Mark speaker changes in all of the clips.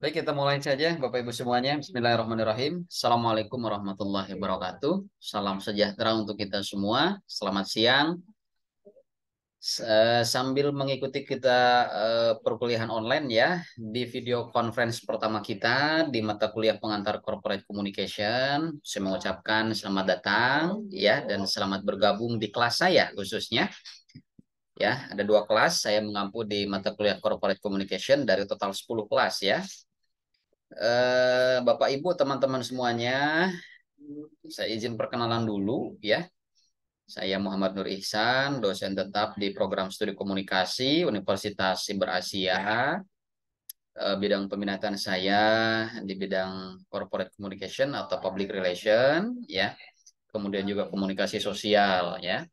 Speaker 1: Baik, kita mulai saja Bapak Ibu semuanya. Bismillahirrahmanirrahim. Assalamualaikum warahmatullahi wabarakatuh. Salam sejahtera untuk kita semua. Selamat siang. Eh, sambil mengikuti kita eh, perkuliahan online ya, di video conference pertama kita di mata kuliah pengantar corporate communication, saya mengucapkan selamat datang ya dan selamat bergabung di kelas saya khususnya ya ada dua kelas saya mengampu di mata kuliah corporate communication dari total 10 kelas ya Eh, Bapak Ibu teman-teman semuanya saya izin perkenalan dulu ya saya Muhammad Nur Ihsan dosen tetap di program studi komunikasi Universitas Siber Asia eh, bidang peminatan saya di bidang corporate communication atau public relation ya kemudian juga komunikasi sosial ya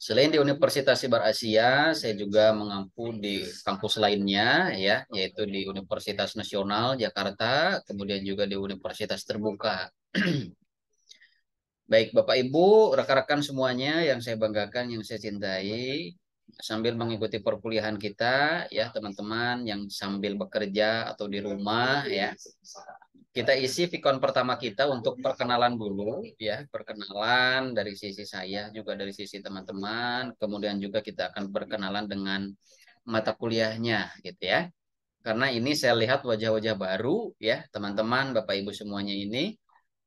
Speaker 1: Selain di Universitas Sibar Asia, saya juga mengampu di kampus lainnya, ya, yaitu di Universitas Nasional Jakarta, kemudian juga di Universitas Terbuka. Baik, Bapak Ibu, rekan-rekan semuanya yang saya banggakan, yang saya cintai, sambil mengikuti perkuliahan kita, ya teman-teman yang sambil bekerja atau di rumah, ya kita isi vikon pertama kita untuk perkenalan dulu ya perkenalan dari sisi saya juga dari sisi teman-teman kemudian juga kita akan berkenalan dengan mata kuliahnya gitu ya karena ini saya lihat wajah-wajah baru ya teman-teman bapak ibu semuanya ini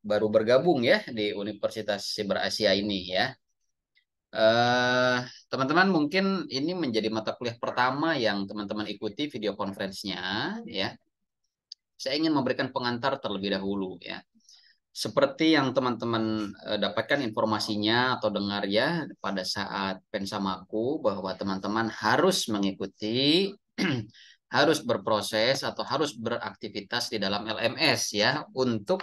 Speaker 1: baru bergabung ya di Universitas Siber Asia ini ya eh, teman-teman uh, teman -teman mungkin ini menjadi mata kuliah pertama yang teman-teman ikuti video konferensinya ya saya ingin memberikan pengantar terlebih dahulu ya. Seperti yang teman-teman eh, dapatkan informasinya atau dengar ya pada saat pensamaku bahwa teman-teman harus mengikuti harus berproses atau harus beraktivitas di dalam LMS ya untuk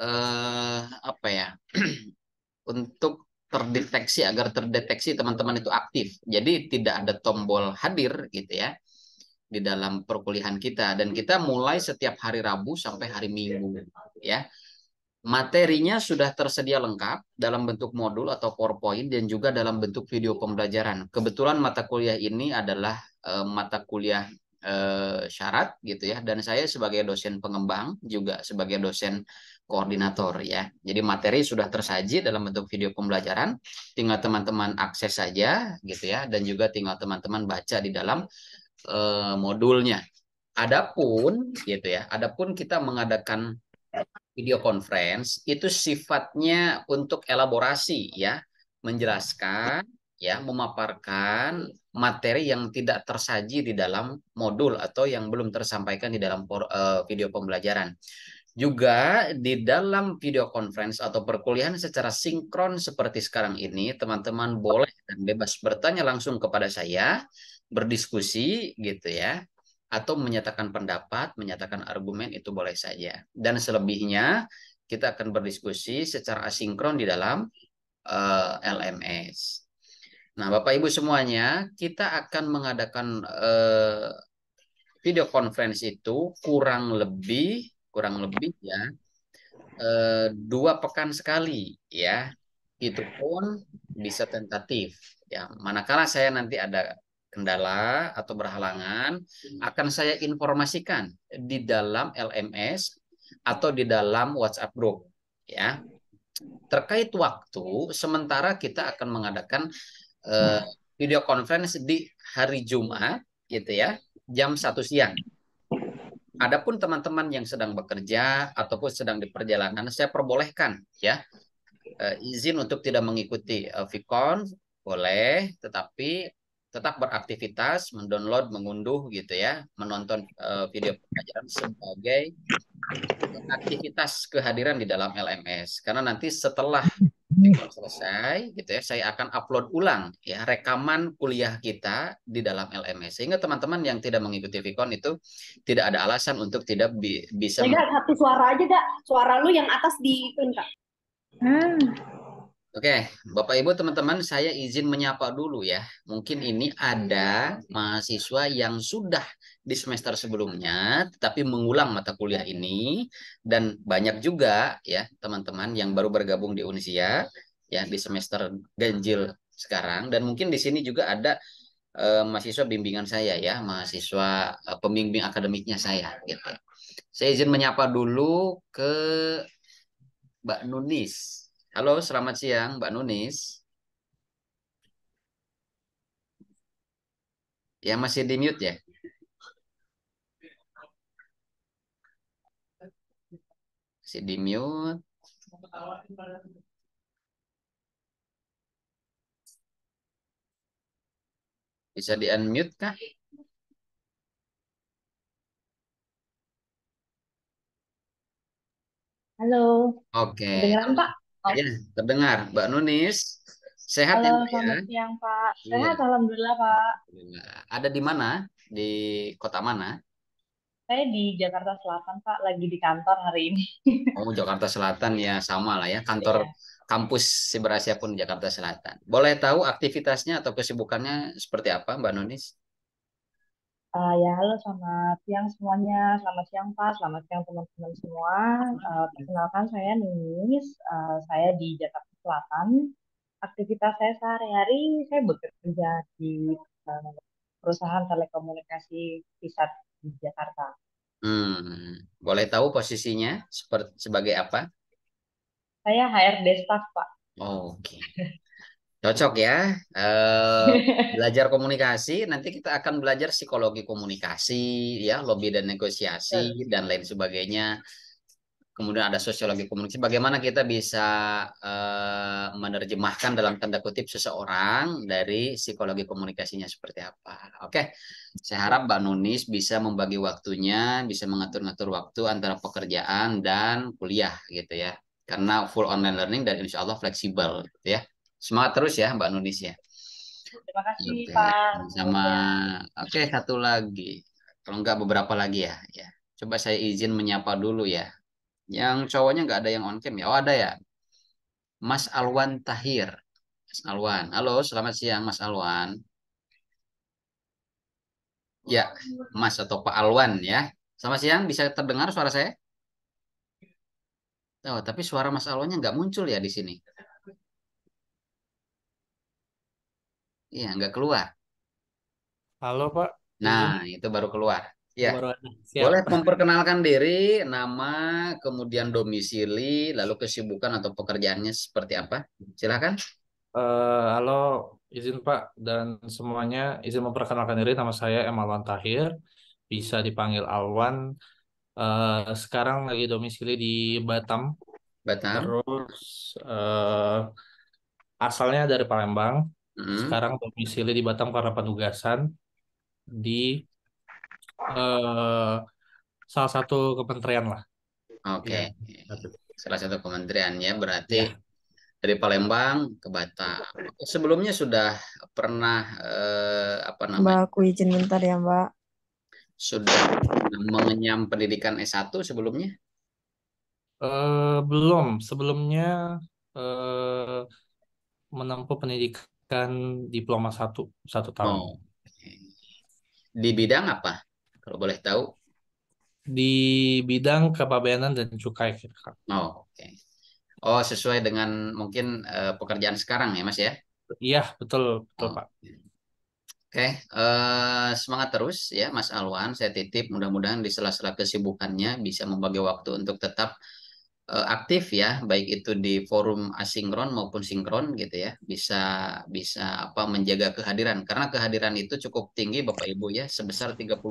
Speaker 1: eh, apa ya untuk terdeteksi agar terdeteksi teman-teman itu aktif. Jadi tidak ada tombol hadir gitu ya di dalam perkuliahan kita dan kita mulai setiap hari Rabu sampai hari Minggu ya. Materinya sudah tersedia lengkap dalam bentuk modul atau PowerPoint dan juga dalam bentuk video pembelajaran. Kebetulan mata kuliah ini adalah e, mata kuliah e, syarat gitu ya dan saya sebagai dosen pengembang juga sebagai dosen koordinator ya. Jadi materi sudah tersaji dalam bentuk video pembelajaran, tinggal teman-teman akses saja gitu ya dan juga tinggal teman-teman baca di dalam uh, modulnya. Adapun gitu ya, adapun kita mengadakan video conference itu sifatnya untuk elaborasi ya, menjelaskan ya, memaparkan materi yang tidak tersaji di dalam modul atau yang belum tersampaikan di dalam por, uh, video pembelajaran. Juga di dalam video conference atau perkuliahan secara sinkron seperti sekarang ini, teman-teman boleh dan bebas bertanya langsung kepada saya berdiskusi gitu ya atau menyatakan pendapat, menyatakan argumen itu boleh saja. Dan selebihnya kita akan berdiskusi secara asinkron di dalam uh, eh, LMS. Nah, Bapak Ibu semuanya, kita akan mengadakan uh, video conference itu kurang lebih kurang lebih ya uh, dua pekan sekali ya. Itu pun bisa tentatif ya. Manakala saya nanti ada kendala atau berhalangan hmm. akan saya informasikan di dalam LMS atau di dalam WhatsApp group ya. Terkait waktu, sementara kita akan mengadakan uh, video conference di hari Jumat gitu ya, jam 1 siang. Adapun teman-teman yang sedang bekerja ataupun sedang di perjalanan, saya perbolehkan ya eh, izin untuk tidak mengikuti eh, Vicon boleh, tetapi tetap beraktivitas, mendownload, mengunduh gitu ya, menonton uh, video pembelajaran sebagai aktivitas kehadiran di dalam LMS. Karena nanti setelah selesai gitu ya, saya akan upload ulang ya rekaman kuliah kita di dalam LMS. Sehingga teman-teman yang tidak mengikuti Vicon itu tidak ada alasan untuk tidak bi bisa. Ya,
Speaker 2: satu suara aja, Kak. Suara lu yang atas di Kak. Hmm.
Speaker 1: Oke, Bapak Ibu teman-teman, saya izin menyapa dulu ya. Mungkin ini ada mahasiswa yang sudah di semester sebelumnya, tapi mengulang mata kuliah ini, dan banyak juga ya teman-teman yang baru bergabung di Unisia ya di semester ganjil sekarang, dan mungkin di sini juga ada eh, mahasiswa bimbingan saya ya, mahasiswa eh, pembimbing akademiknya saya gitu. Saya izin menyapa dulu ke Mbak Nunis. Halo, selamat siang Mbak Nunis. Ya masih di mute ya? Masih di mute. Bisa di unmute kah? Halo. Oke. Okay. Dengar Pak? Ya, terdengar. Mbak Nunis, sehat ya, Halo, ya? Selamat
Speaker 2: siang, Pak. Iya. Sehat, ya. Alhamdulillah, Pak. Iya.
Speaker 1: Ada di mana? Di kota mana?
Speaker 2: Saya di Jakarta Selatan, Pak. Lagi di kantor hari ini.
Speaker 1: Oh, Jakarta Selatan ya sama lah ya. Kantor ya. kampus Siberasia pun Jakarta Selatan. Boleh tahu aktivitasnya atau kesibukannya seperti apa, Mbak Nunis?
Speaker 2: Uh, ya, halo selamat siang semuanya. Selamat siang Pak, selamat siang teman-teman semua. Uh, perkenalkan saya Ninis, uh, saya di Jakarta Selatan. Aktivitas saya sehari-hari, saya bekerja di uh, perusahaan telekomunikasi pusat di Jakarta.
Speaker 1: Hmm, boleh tahu posisinya seperti sebagai apa?
Speaker 2: Saya HRD staff
Speaker 1: Pak. Oh, Oke. Okay. Cocok ya. Uh, belajar komunikasi, nanti kita akan belajar psikologi komunikasi, ya, lobby dan negosiasi dan lain sebagainya. Kemudian ada sosiologi komunikasi. Bagaimana kita bisa uh, menerjemahkan dalam tanda kutip seseorang dari psikologi komunikasinya seperti apa? Oke, saya harap Mbak Nunis bisa membagi waktunya, bisa mengatur-ngatur waktu antara pekerjaan dan kuliah, gitu ya. Karena full online learning dan insyaallah fleksibel, gitu ya. Semangat terus ya Mbak Nunis ya.
Speaker 3: Terima kasih oke. Pak.
Speaker 1: Sama oke satu lagi. Kalau enggak beberapa lagi ya. Ya. Coba saya izin menyapa dulu ya. Yang cowoknya nggak ada yang on cam ya. Oh ada ya. Mas Alwan Tahir. Mas Alwan. Halo, selamat siang Mas Alwan. Ya, Mas atau Pak Alwan ya. Selamat siang, bisa terdengar suara saya? Oh, tapi suara Mas Alwannya nggak muncul ya di sini. Iya, nggak keluar. Halo, Pak. Nah, Ini. Iya. itu baru keluar. Iya. Baru Siap. Boleh memperkenalkan diri, nama, kemudian domisili, lalu kesibukan atau pekerjaannya seperti apa? Silakan. Uh,
Speaker 4: halo, izin Pak dan semuanya, izin memperkenalkan diri nama saya M. Alwan Tahir, bisa dipanggil Alwan. Uh, sekarang lagi domisili di Batam. Batam. Terus uh, asalnya dari Palembang hmm. sekarang domisili di Batam karena penugasan di uh, salah satu kementerian lah.
Speaker 1: Oke, okay. ya. salah satu kementerian ya berarti ya. dari Palembang ke Batam. Sebelumnya sudah pernah uh, apa namanya? Mbak,
Speaker 4: aku izin bentar ya Mbak.
Speaker 1: Sudah mengenyam pendidikan S1 sebelumnya? Eh, belum, sebelumnya
Speaker 4: eh, menempuh pendidikan kan diploma satu
Speaker 1: satu tahun. Oh. Di bidang apa? Kalau boleh tahu? Di bidang kepabeanan dan cukai. Oh, oke. Okay. Oh, sesuai dengan mungkin uh, pekerjaan sekarang ya, Mas ya? Iya, betul, betul, oh. Pak. Oke, okay. uh, eh, semangat terus ya Mas Alwan. Saya titip mudah-mudahan di sela-sela kesibukannya bisa membagi waktu untuk tetap Eh, aktif ya baik itu di forum asinkron maupun sinkron gitu ya bisa bisa apa menjaga kehadiran karena kehadiran itu cukup tinggi Bapak Ibu ya sebesar 30%.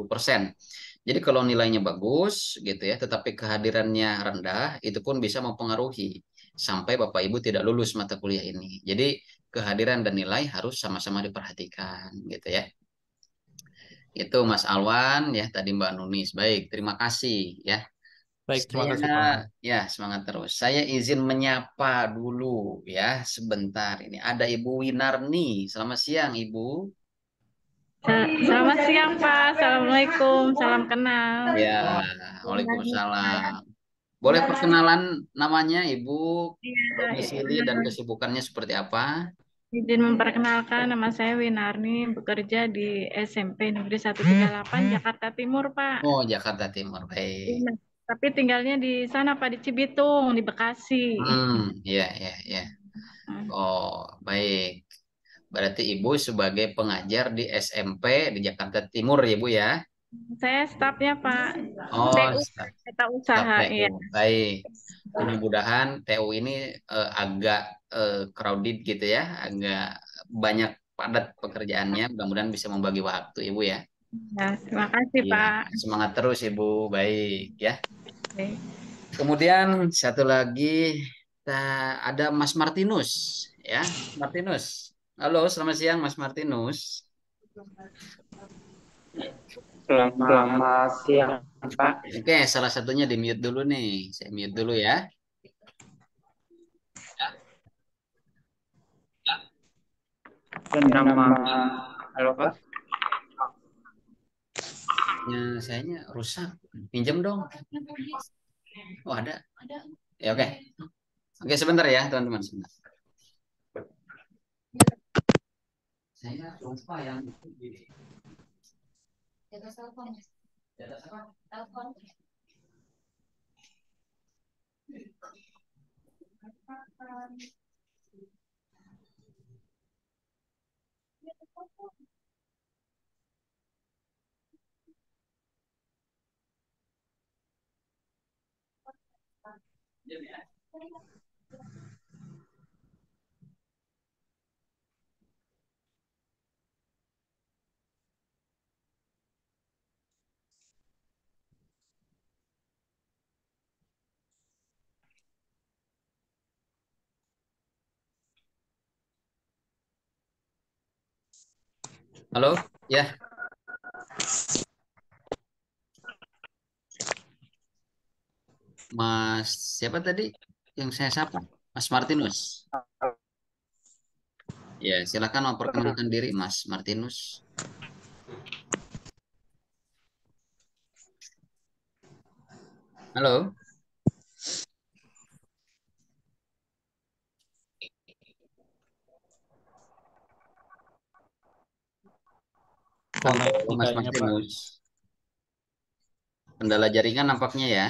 Speaker 1: Jadi kalau nilainya bagus gitu ya tetapi kehadirannya rendah itu pun bisa mempengaruhi sampai Bapak Ibu tidak lulus mata kuliah ini. Jadi kehadiran dan nilai harus sama-sama diperhatikan gitu ya. Itu Mas Alwan ya tadi Mbak Nunis. Baik, terima kasih ya. Baik, terima kasih. Ya, semangat terus. Saya izin menyapa dulu ya sebentar ini. Ada Ibu Winarni. Selamat siang, Ibu. Eh, selamat siang, Pak. Assalamualaikum. Salam
Speaker 4: kenal. Ya, Waalaikumsalam. Boleh perkenalan
Speaker 1: namanya, Ibu, iya, domisili iya. dan kesibukannya seperti apa?
Speaker 4: Izin memperkenalkan nama saya Winarni, bekerja di SMP Negeri 138 hmm. Jakarta Timur, Pak. Oh,
Speaker 1: Jakarta Timur. Baik.
Speaker 4: Iya. Tapi tinggalnya di sana Pak di Cibitung, di Bekasi. Hmm,
Speaker 1: ya ya ya. Oh, baik. Berarti Ibu sebagai pengajar di SMP di Jakarta Timur ya, Bu ya?
Speaker 4: Saya stafnya Pak. Oh, saya
Speaker 2: Kita usaha staff ya.
Speaker 1: Baik. Mudah-mudahan TU ini uh, agak uh, crowded gitu ya, agak banyak padat pekerjaannya. Mudah-mudahan bisa membagi waktu Ibu ya.
Speaker 3: Ya, terima kasih ya, Pak.
Speaker 1: Semangat terus Ibu. Baik ya. Kemudian satu lagi ada Mas Martinus ya, Martinus. Halo, selamat siang Mas Martinus. Selamat, selamat siang Pak. Oke, salah satunya di mute dulu nih. Saya mute dulu ya. nama halo Pak. Ya, saya rusak. Pinjam dong. Oh, ada. Ya, oke. Okay. Oke, okay, sebentar ya, teman-teman. Sebentar.
Speaker 3: Saya lupa yang Halo, ya.
Speaker 1: Mas siapa tadi yang saya sapa? Mas Martinus. Ya, silakan memperkenalkan diri Mas Martinus. Halo. Halo, Mas Martinus. Kendala jaringan nampaknya ya.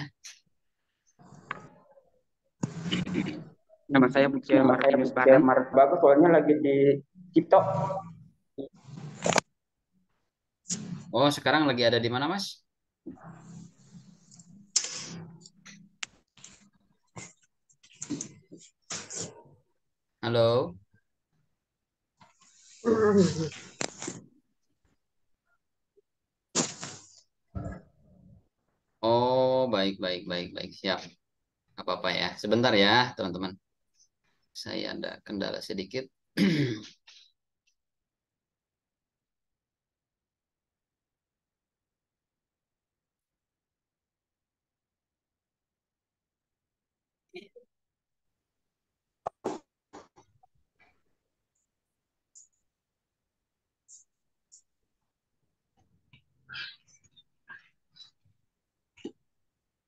Speaker 1: Nama saya Bukti Nama saya Bagus, soalnya lagi di Cipto. Oh, sekarang lagi ada di mana, Mas? Halo. Oh, baik, baik, baik, baik. Siap apa-apa ya. Sebentar ya, teman-teman. Saya ada kendala sedikit.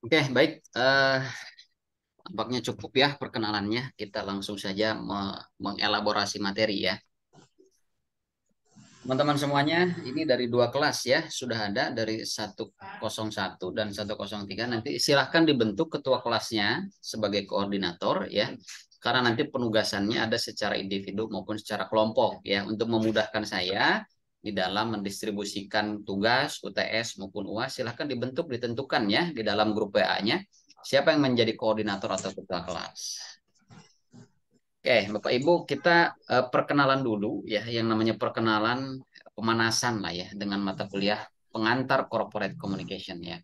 Speaker 1: Oke, okay, baik. Uh, tampaknya cukup ya perkenalannya. Kita langsung saja me mengelaborasi materi ya. Teman-teman semuanya, ini dari dua kelas ya, sudah ada dari 101 dan 103. Nanti silahkan dibentuk ketua kelasnya sebagai koordinator ya. Karena nanti penugasannya ada secara individu maupun secara kelompok ya. Untuk memudahkan saya di dalam mendistribusikan tugas, UTS maupun UAS, silahkan dibentuk, ditentukan ya di dalam grup WA-nya Siapa yang menjadi koordinator atau ketua kelas? Oke, Bapak Ibu, kita eh, perkenalan dulu ya, yang namanya perkenalan pemanasan lah ya dengan mata kuliah pengantar corporate communication ya.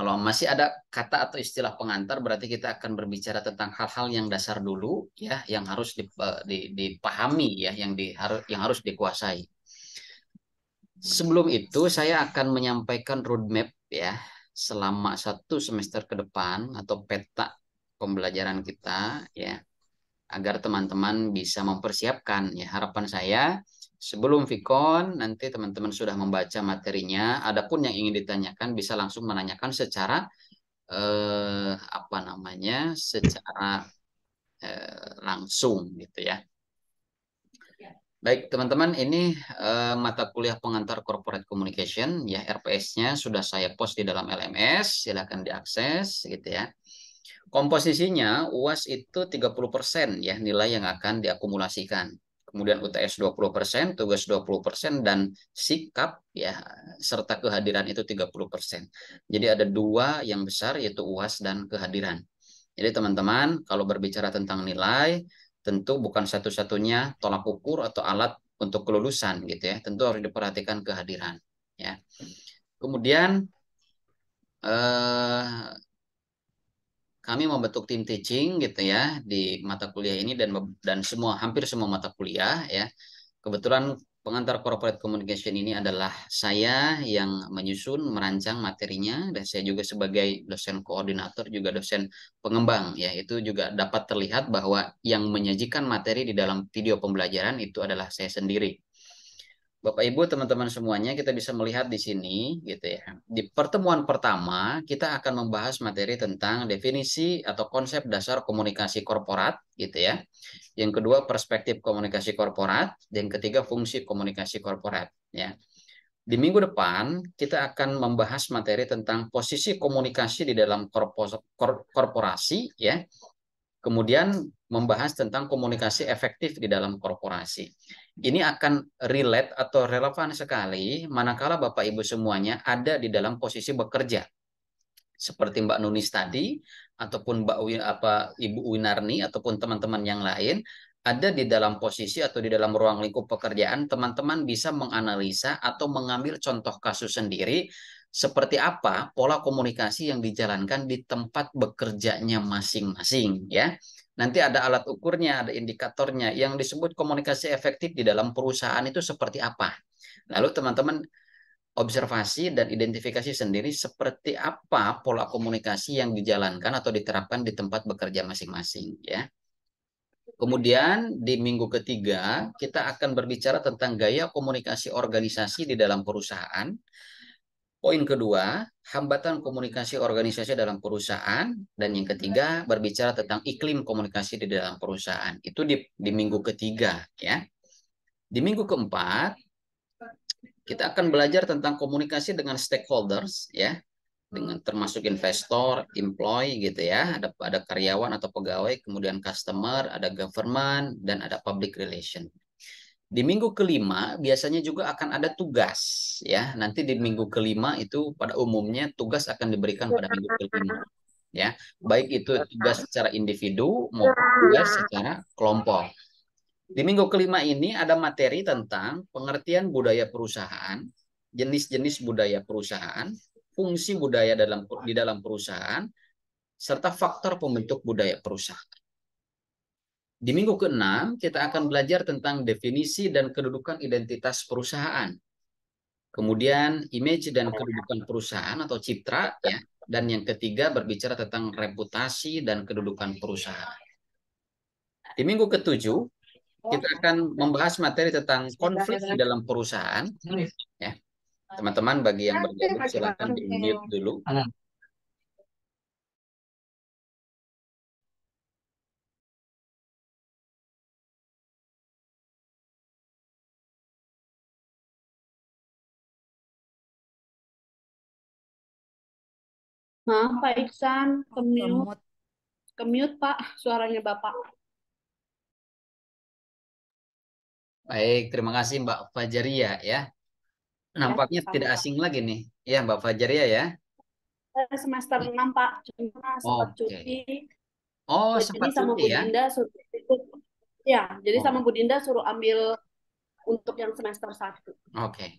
Speaker 1: Kalau masih ada kata atau istilah pengantar, berarti kita akan berbicara tentang hal-hal yang dasar dulu ya, yang harus eh, dipahami ya, yang di, yang harus dikuasai. Sebelum itu, saya akan menyampaikan roadmap ya selama satu semester ke depan atau peta pembelajaran kita ya agar teman-teman bisa mempersiapkan ya harapan saya sebelum Vicon nanti teman-teman sudah membaca materinya adapun yang ingin ditanyakan bisa langsung menanyakan secara eh, apa namanya secara eh, langsung gitu ya Baik, teman-teman, ini uh, mata kuliah pengantar corporate communication ya RPS-nya sudah saya post di dalam LMS, silakan diakses gitu ya. Komposisinya UAS itu 30% ya nilai yang akan diakumulasikan. Kemudian UTS 20%, tugas 20% dan sikap ya serta kehadiran itu 30%. Jadi ada dua yang besar yaitu UAS dan kehadiran. Jadi teman-teman, kalau berbicara tentang nilai tentu bukan satu-satunya tolak ukur atau alat untuk kelulusan gitu ya. Tentu harus diperhatikan kehadiran ya. Kemudian eh, kami membentuk tim teaching gitu ya di mata kuliah ini dan dan semua hampir semua mata kuliah ya. Kebetulan pengantar corporate communication ini adalah saya yang menyusun, merancang materinya, dan saya juga sebagai dosen koordinator, juga dosen pengembang, ya itu juga dapat terlihat bahwa yang menyajikan materi di dalam video pembelajaran itu adalah saya sendiri. Bapak Ibu, teman-teman semuanya, kita bisa melihat di sini, gitu ya. Di pertemuan pertama, kita akan membahas materi tentang definisi atau konsep dasar komunikasi korporat, gitu ya. Yang kedua, perspektif komunikasi korporat, dan ketiga, fungsi komunikasi korporat, ya. Di minggu depan, kita akan membahas materi tentang posisi komunikasi di dalam korpos, kor, korporasi, ya. Kemudian membahas tentang komunikasi efektif di dalam korporasi ini akan relate atau relevan sekali manakala Bapak Ibu semuanya ada di dalam posisi bekerja. Seperti Mbak Nunis tadi ataupun Mbak Uy, apa Ibu Winarni ataupun teman-teman yang lain ada di dalam posisi atau di dalam ruang lingkup pekerjaan teman-teman bisa menganalisa atau mengambil contoh kasus sendiri seperti apa pola komunikasi yang dijalankan di tempat bekerjanya masing-masing ya. Nanti ada alat ukurnya, ada indikatornya. Yang disebut komunikasi efektif di dalam perusahaan itu seperti apa? Lalu teman-teman observasi dan identifikasi sendiri seperti apa pola komunikasi yang dijalankan atau diterapkan di tempat bekerja masing-masing ya. Kemudian di minggu ketiga kita akan berbicara tentang gaya komunikasi organisasi di dalam perusahaan Poin kedua, hambatan komunikasi organisasi dalam perusahaan. Dan yang ketiga, berbicara tentang iklim komunikasi di dalam perusahaan. Itu di, di minggu ketiga. ya. Di minggu keempat, kita akan belajar tentang komunikasi dengan stakeholders. ya dengan termasuk investor, employee gitu ya, ada ada karyawan atau pegawai, kemudian customer, ada government dan ada public relation. Di minggu kelima biasanya juga akan ada tugas ya. Nanti di minggu kelima itu pada umumnya tugas akan diberikan pada minggu kelima ya. Baik itu tugas secara individu maupun tugas secara kelompok. Di minggu kelima ini ada materi tentang pengertian budaya perusahaan, jenis-jenis budaya perusahaan, fungsi budaya dalam di dalam perusahaan, serta faktor pembentuk budaya perusahaan. Di minggu ke-6, kita akan belajar tentang definisi dan kedudukan identitas perusahaan. Kemudian image dan kedudukan perusahaan atau citra ya. Dan yang ketiga berbicara tentang reputasi dan kedudukan perusahaan. Di minggu ke-7, kita akan membahas materi tentang konflik di dalam perusahaan.
Speaker 3: teman ya.
Speaker 1: Teman-teman bagi yang bergabung silakan di dulu.
Speaker 2: Maaf Pak Iksan, kemut. Kemut Pak, suaranya Bapak.
Speaker 1: Baik, terima kasih Mbak Fajaria ya. ya Nampaknya ya, tidak asing lagi nih. Ya Mbak Fajaria ya.
Speaker 3: Eh, semester
Speaker 2: 6 Pak, cuma
Speaker 1: sempat okay. cuti. Oh, jadi sempat sama cuti Bu ya. Dinda
Speaker 2: suruh Ya, jadi oh. sama Bu Dinda suruh ambil untuk yang semester 1. Oke.
Speaker 1: Okay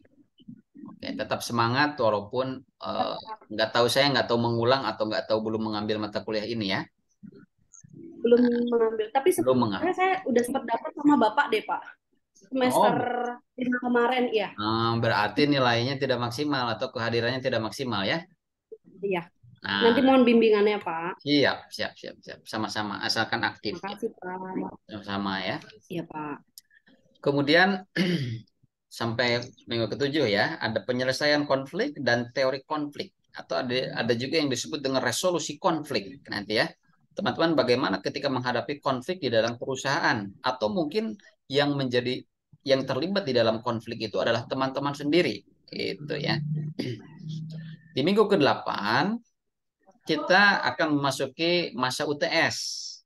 Speaker 1: ya, tetap semangat walaupun uh, nggak tahu saya nggak tahu mengulang atau nggak tahu belum mengambil mata kuliah ini ya belum uh, mengambil tapi sebenarnya
Speaker 2: saya udah sempat dapat sama bapak deh pak semester oh. kemarin ya
Speaker 1: uh, berarti nilainya tidak maksimal atau kehadirannya tidak maksimal ya iya nah, nanti mohon
Speaker 2: bimbingannya pak
Speaker 1: iya siap siap siap sama-sama asalkan aktif Makasih, ya. pak sama-sama ya iya pak kemudian sampai minggu ketujuh ya, ada penyelesaian konflik dan teori konflik atau ada ada juga yang disebut dengan resolusi konflik nanti ya. Teman-teman bagaimana ketika menghadapi konflik di dalam perusahaan atau mungkin yang menjadi yang terlibat di dalam konflik itu adalah teman-teman sendiri gitu ya. Di minggu ke-8 kita akan memasuki masa UTS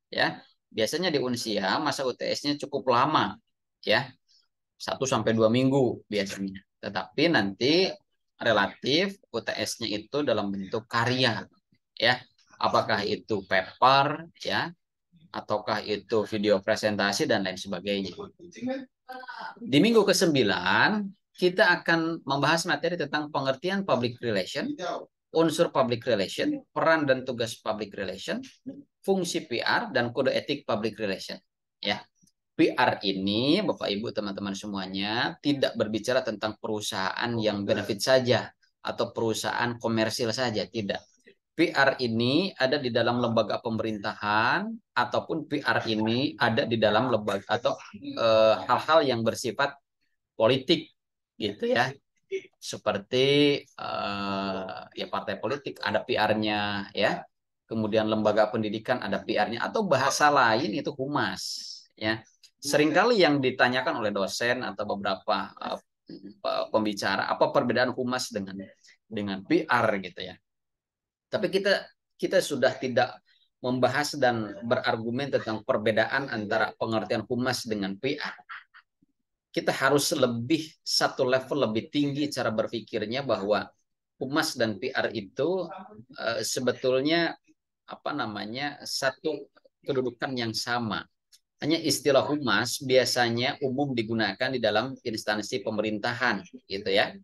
Speaker 1: ya. Biasanya di Unsia masa UTS-nya cukup lama ya satu sampai dua minggu biasanya. Tetapi nanti relatif UTS-nya itu dalam bentuk karya ya. Apakah itu paper ya ataukah itu video presentasi dan lain sebagainya. Di minggu ke sembilan kita akan membahas materi tentang pengertian public relation, unsur public relation, peran dan tugas public relation, fungsi PR dan kode etik public relation. Ya, PR ini, Bapak Ibu, teman-teman semuanya, tidak berbicara tentang perusahaan yang benefit saja atau perusahaan komersil saja, tidak. PR ini ada di dalam lembaga pemerintahan ataupun PR ini ada di dalam lembaga atau eh, hal-hal e, yang bersifat politik gitu ya. Seperti e, ya partai politik ada PR-nya ya. Kemudian lembaga pendidikan ada PR-nya atau bahasa lain itu humas ya Seringkali yang ditanyakan oleh dosen atau beberapa uh, pembicara apa perbedaan humas dengan dengan PR gitu ya. Tapi kita kita sudah tidak membahas dan berargumen tentang perbedaan antara pengertian humas dengan PR. Kita harus lebih satu level lebih tinggi cara berpikirnya bahwa humas dan PR itu uh, sebetulnya apa namanya satu kedudukan yang sama. Hanya istilah humas biasanya umum digunakan di dalam instansi pemerintahan, gitu ya.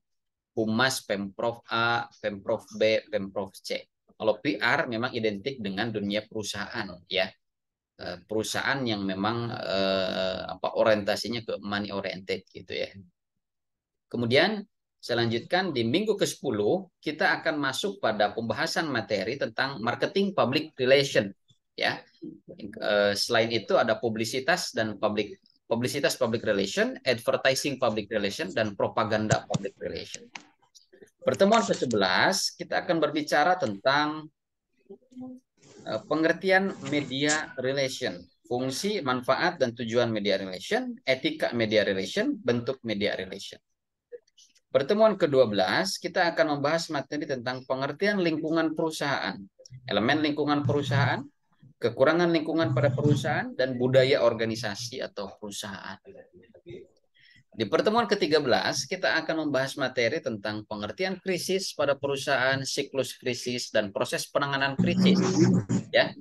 Speaker 1: Humas Pemprov A, Pemprov B, Pemprov C. Kalau PR memang identik dengan dunia perusahaan, ya. E, perusahaan yang memang eh, apa orientasinya ke money oriented gitu ya. Kemudian saya di minggu ke-10 kita akan masuk pada pembahasan materi tentang marketing public relation ya. Eh, selain itu ada publisitas dan public publisitas public relation, advertising public relation dan propaganda public relation. Pertemuan ke-11 kita akan berbicara tentang eh, pengertian media relation, fungsi, manfaat dan tujuan media relation, etika media relation, bentuk media relation. Pertemuan ke-12 kita akan membahas materi tentang pengertian lingkungan perusahaan, elemen lingkungan perusahaan, kekurangan lingkungan pada perusahaan, dan budaya organisasi atau perusahaan. Di pertemuan ke-13, kita akan membahas materi tentang pengertian krisis pada perusahaan, siklus krisis, dan proses penanganan krisis. Ya,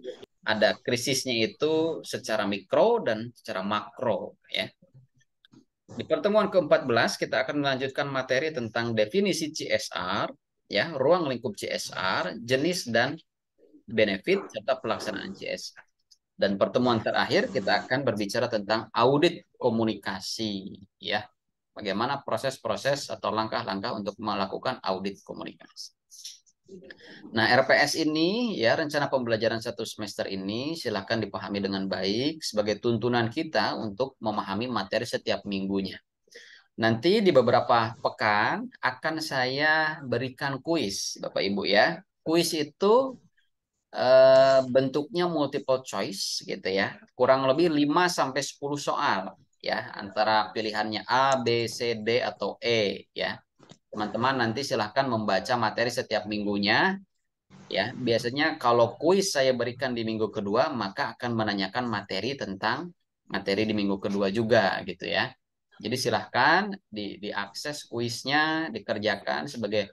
Speaker 1: ada krisisnya itu secara mikro dan secara makro. Ya. Di pertemuan ke-14, kita akan melanjutkan materi tentang definisi CSR, ya, ruang lingkup CSR, jenis dan benefit serta pelaksanaan CS Dan pertemuan terakhir kita akan berbicara tentang audit komunikasi ya. Bagaimana proses-proses atau langkah-langkah untuk melakukan audit komunikasi. Nah, RPS ini ya rencana pembelajaran satu semester ini silahkan dipahami dengan baik sebagai tuntunan kita untuk memahami materi setiap minggunya. Nanti di beberapa pekan akan saya berikan kuis, Bapak Ibu ya. Kuis itu Eh, bentuknya multiple choice gitu ya. Kurang lebih 5 sampai 10 soal ya antara pilihannya A, B, C, D atau E ya. Teman-teman nanti silahkan membaca materi setiap minggunya ya. Biasanya kalau kuis saya berikan di minggu kedua maka akan menanyakan materi tentang materi di minggu kedua juga gitu ya. Jadi silahkan di diakses kuisnya dikerjakan sebagai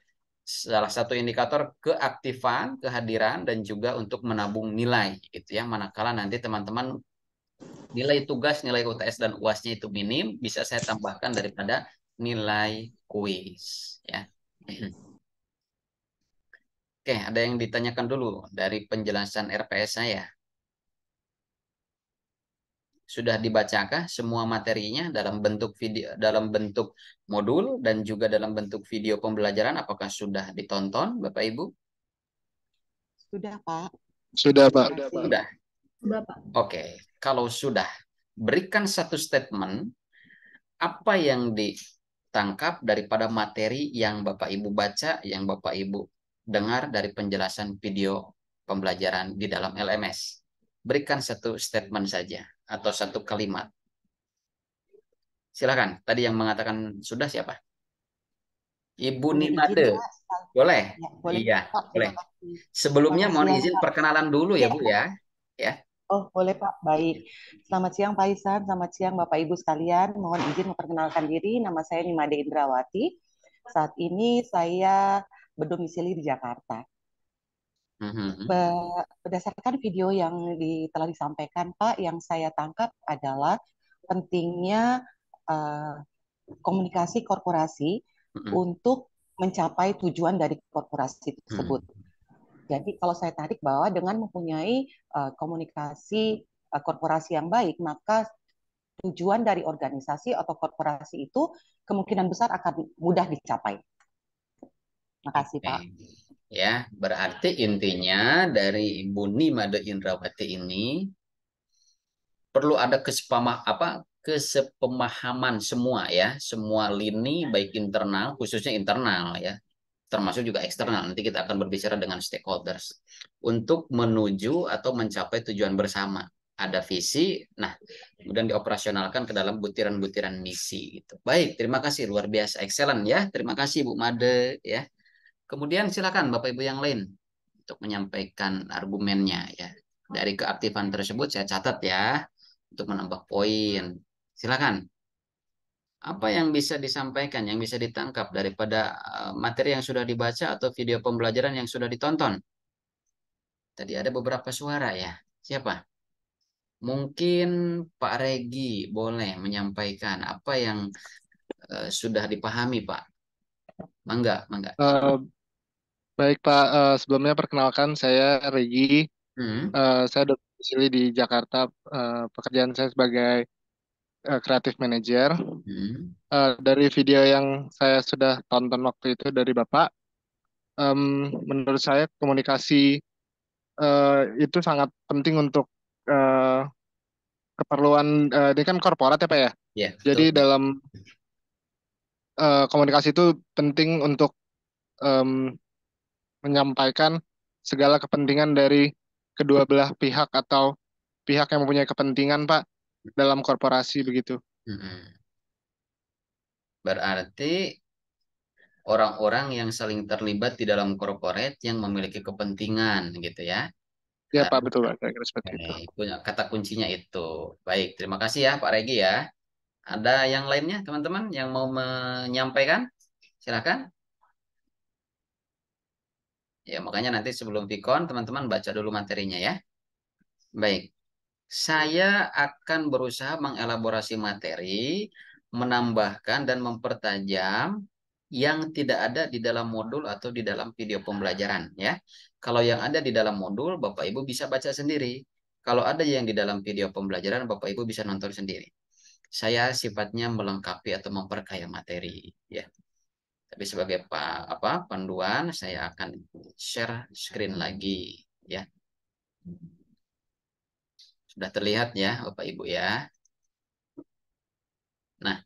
Speaker 1: salah satu indikator keaktifan, kehadiran dan juga untuk menabung nilai gitu ya. Manakala nanti teman-teman nilai tugas, nilai UTS dan UASnya itu minim, bisa saya tambahkan daripada nilai kuis ya. Hmm. Oke, ada yang ditanyakan dulu dari penjelasan RPS saya sudah dibacakah semua materinya dalam bentuk video dalam bentuk modul dan juga dalam bentuk video pembelajaran apakah sudah ditonton Bapak Ibu? Sudah, Pak. Sudah, Pak. Sudah. Sudah, sudah Pak. Oke, okay. kalau sudah berikan satu statement apa yang ditangkap daripada materi yang Bapak Ibu baca, yang Bapak Ibu dengar dari penjelasan video pembelajaran di dalam LMS. Berikan satu statement saja atau satu kalimat. Silakan. Tadi yang mengatakan sudah siapa? Ibu Nimade. Boleh?
Speaker 2: Ya, boleh. Iya, boleh.
Speaker 1: Sebelumnya mohon izin perkenalan dulu ya, Bu ya.
Speaker 2: Ya. Oh, boleh Pak. Baik. Selamat siang Pak Isan, selamat siang Bapak Ibu sekalian. Mohon izin memperkenalkan diri, nama saya Nimade Indrawati. Saat ini saya berdomisili di Jakarta. Mm-hmm. Berdasarkan video yang di, telah disampaikan Pak, yang saya tangkap adalah pentingnya uh, komunikasi korporasi mm-hmm. untuk mencapai tujuan dari korporasi tersebut. Mm-hmm. Jadi kalau saya tarik bahwa dengan mempunyai uh, komunikasi uh, korporasi yang baik, maka tujuan dari organisasi atau korporasi itu kemungkinan besar akan mudah dicapai. Terima kasih okay. Pak.
Speaker 1: Ya, berarti intinya dari Ibu Nimade Indrawati ini perlu ada kesepamah apa kesepemahaman semua ya, semua lini baik internal khususnya internal ya, termasuk juga eksternal. Nanti kita akan berbicara dengan stakeholders untuk menuju atau mencapai tujuan bersama. Ada visi, nah kemudian dioperasionalkan ke dalam butiran-butiran misi gitu. Baik, terima kasih luar biasa excellent ya. Terima kasih Bu Made ya. Kemudian silakan Bapak Ibu yang lain untuk menyampaikan argumennya ya. Dari keaktifan tersebut saya catat ya untuk menambah poin. Silakan. Apa yang bisa disampaikan, yang bisa ditangkap daripada eh, materi yang sudah dibaca atau video pembelajaran yang sudah ditonton? Tadi ada beberapa suara ya. Siapa? Mungkin Pak Regi boleh menyampaikan apa yang uh, sudah dipahami, Pak. Mangga, mangga. Uh, Baik Pak, uh, sebelumnya perkenalkan saya Regi. Hmm.
Speaker 4: uh, saya domisili di Jakarta. Uh, pekerjaan saya sebagai kreatif creative manager.
Speaker 3: Hmm.
Speaker 4: Uh, dari video yang saya sudah tonton waktu itu dari Bapak, um, menurut saya komunikasi uh, itu sangat penting untuk uh, keperluan uh, ini kan korporat ya Pak ya. Yeah, iya, Jadi betul. dalam uh, komunikasi itu penting untuk um, menyampaikan segala kepentingan dari kedua belah pihak atau pihak yang mempunyai kepentingan, Pak, dalam
Speaker 1: korporasi begitu. Berarti orang-orang yang saling terlibat di dalam korporat yang memiliki kepentingan gitu ya. Ya Pak, nah, betul Pak. kira seperti itu. Punya kata kuncinya itu. Baik, terima kasih ya Pak Regi ya. Ada yang lainnya teman-teman yang mau menyampaikan? silakan. Ya, makanya nanti sebelum vicon teman-teman baca dulu materinya ya. Baik. Saya akan berusaha mengelaborasi materi, menambahkan dan mempertajam yang tidak ada di dalam modul atau di dalam video pembelajaran ya. Kalau yang ada di dalam modul, Bapak Ibu bisa baca sendiri. Kalau ada yang di dalam video pembelajaran, Bapak Ibu bisa nonton sendiri. Saya sifatnya melengkapi atau memperkaya materi ya. Tapi sebagai pa, apa panduan saya akan share screen lagi ya. Sudah terlihat ya Bapak Ibu ya. Nah,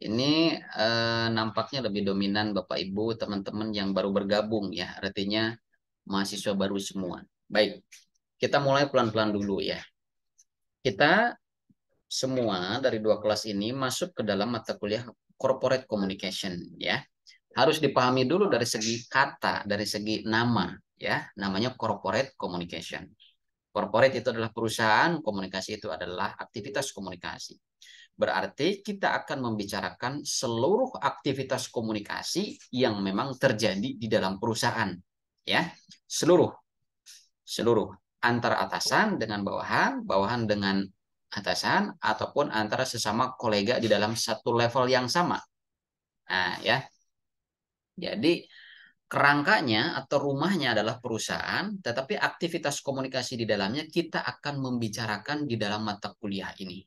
Speaker 1: ini eh, nampaknya lebih dominan Bapak Ibu teman-teman yang baru bergabung ya. Artinya mahasiswa baru semua. Baik, kita mulai pelan-pelan dulu ya. Kita semua dari dua kelas ini masuk ke dalam mata kuliah corporate communication ya. Harus dipahami dulu dari segi kata, dari segi nama ya. Namanya corporate communication. Corporate itu adalah perusahaan, komunikasi itu adalah aktivitas komunikasi. Berarti kita akan membicarakan seluruh aktivitas komunikasi yang memang terjadi di dalam perusahaan. ya Seluruh. Seluruh. Antara atasan dengan bawahan, bawahan dengan atasan ataupun antara sesama kolega di dalam satu level yang sama. Nah, ya. Jadi kerangkanya atau rumahnya adalah perusahaan, tetapi aktivitas komunikasi di dalamnya kita akan membicarakan di dalam mata kuliah ini.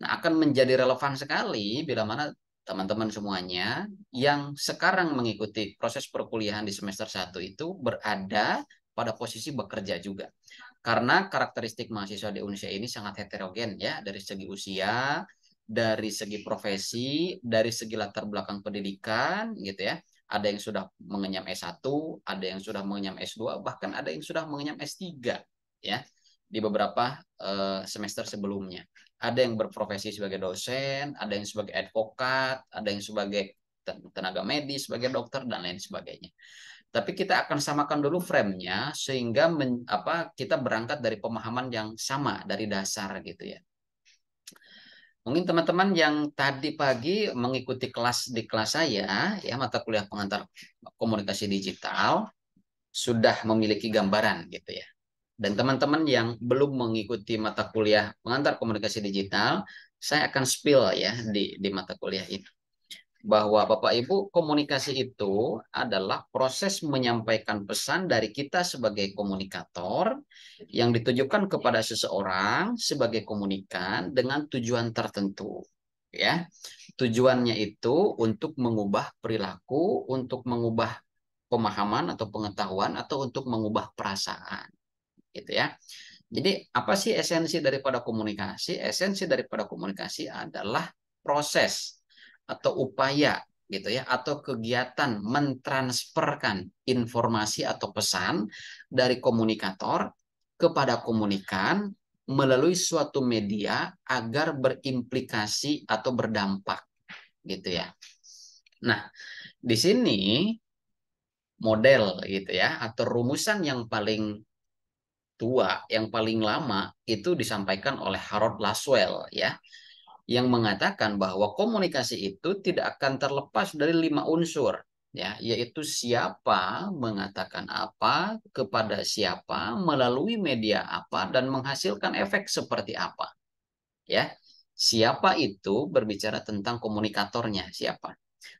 Speaker 1: Nah, akan menjadi relevan sekali bila mana teman-teman semuanya yang sekarang mengikuti proses perkuliahan di semester 1 itu berada pada posisi bekerja juga. Karena karakteristik mahasiswa di Indonesia ini sangat heterogen ya dari segi usia, dari segi profesi, dari segi latar belakang pendidikan gitu ya. Ada yang sudah mengenyam S1, ada yang sudah mengenyam S2, bahkan ada yang sudah mengenyam S3 ya di beberapa uh, semester sebelumnya. Ada yang berprofesi sebagai dosen, ada yang sebagai advokat, ada yang sebagai tenaga medis, sebagai dokter dan lain sebagainya tapi kita akan samakan dulu framenya sehingga men, apa kita berangkat dari pemahaman yang sama dari dasar gitu ya mungkin teman-teman yang tadi pagi mengikuti kelas di kelas saya ya mata kuliah pengantar komunikasi digital sudah memiliki gambaran gitu ya dan teman-teman yang belum mengikuti mata kuliah pengantar komunikasi digital saya akan spill ya di di mata kuliah ini bahwa Bapak Ibu komunikasi itu adalah proses menyampaikan pesan dari kita sebagai komunikator yang ditujukan kepada seseorang sebagai komunikan dengan tujuan tertentu ya. Tujuannya itu untuk mengubah perilaku, untuk mengubah pemahaman atau pengetahuan atau untuk mengubah perasaan gitu ya. Jadi apa sih esensi daripada komunikasi? Esensi daripada komunikasi adalah proses atau upaya gitu ya atau kegiatan mentransferkan informasi atau pesan dari komunikator kepada komunikan melalui suatu media agar berimplikasi atau berdampak gitu ya. Nah, di sini model gitu ya atau rumusan yang paling tua, yang paling lama itu disampaikan oleh Harold Laswell ya yang mengatakan bahwa komunikasi itu tidak akan terlepas dari lima unsur ya yaitu siapa mengatakan apa kepada siapa melalui media apa dan menghasilkan efek seperti apa ya siapa itu berbicara tentang komunikatornya siapa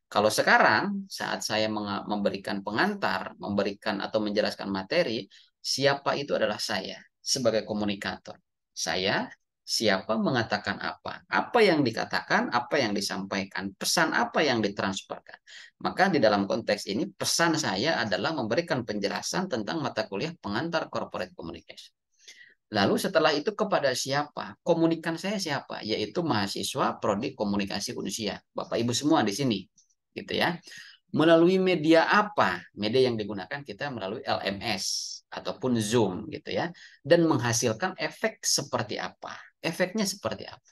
Speaker 1: kalau sekarang saat saya memberikan pengantar memberikan atau menjelaskan materi siapa itu adalah saya sebagai komunikator saya siapa mengatakan apa, apa yang dikatakan, apa yang disampaikan, pesan apa yang ditransferkan. Maka di dalam konteks ini pesan saya adalah memberikan penjelasan tentang mata kuliah pengantar corporate communication. Lalu setelah itu kepada siapa? Komunikan saya siapa? Yaitu mahasiswa prodi komunikasi Unsia. Bapak Ibu semua di sini. Gitu ya. Melalui media apa? Media yang digunakan kita melalui LMS ataupun Zoom gitu ya dan menghasilkan efek seperti apa efeknya seperti apa?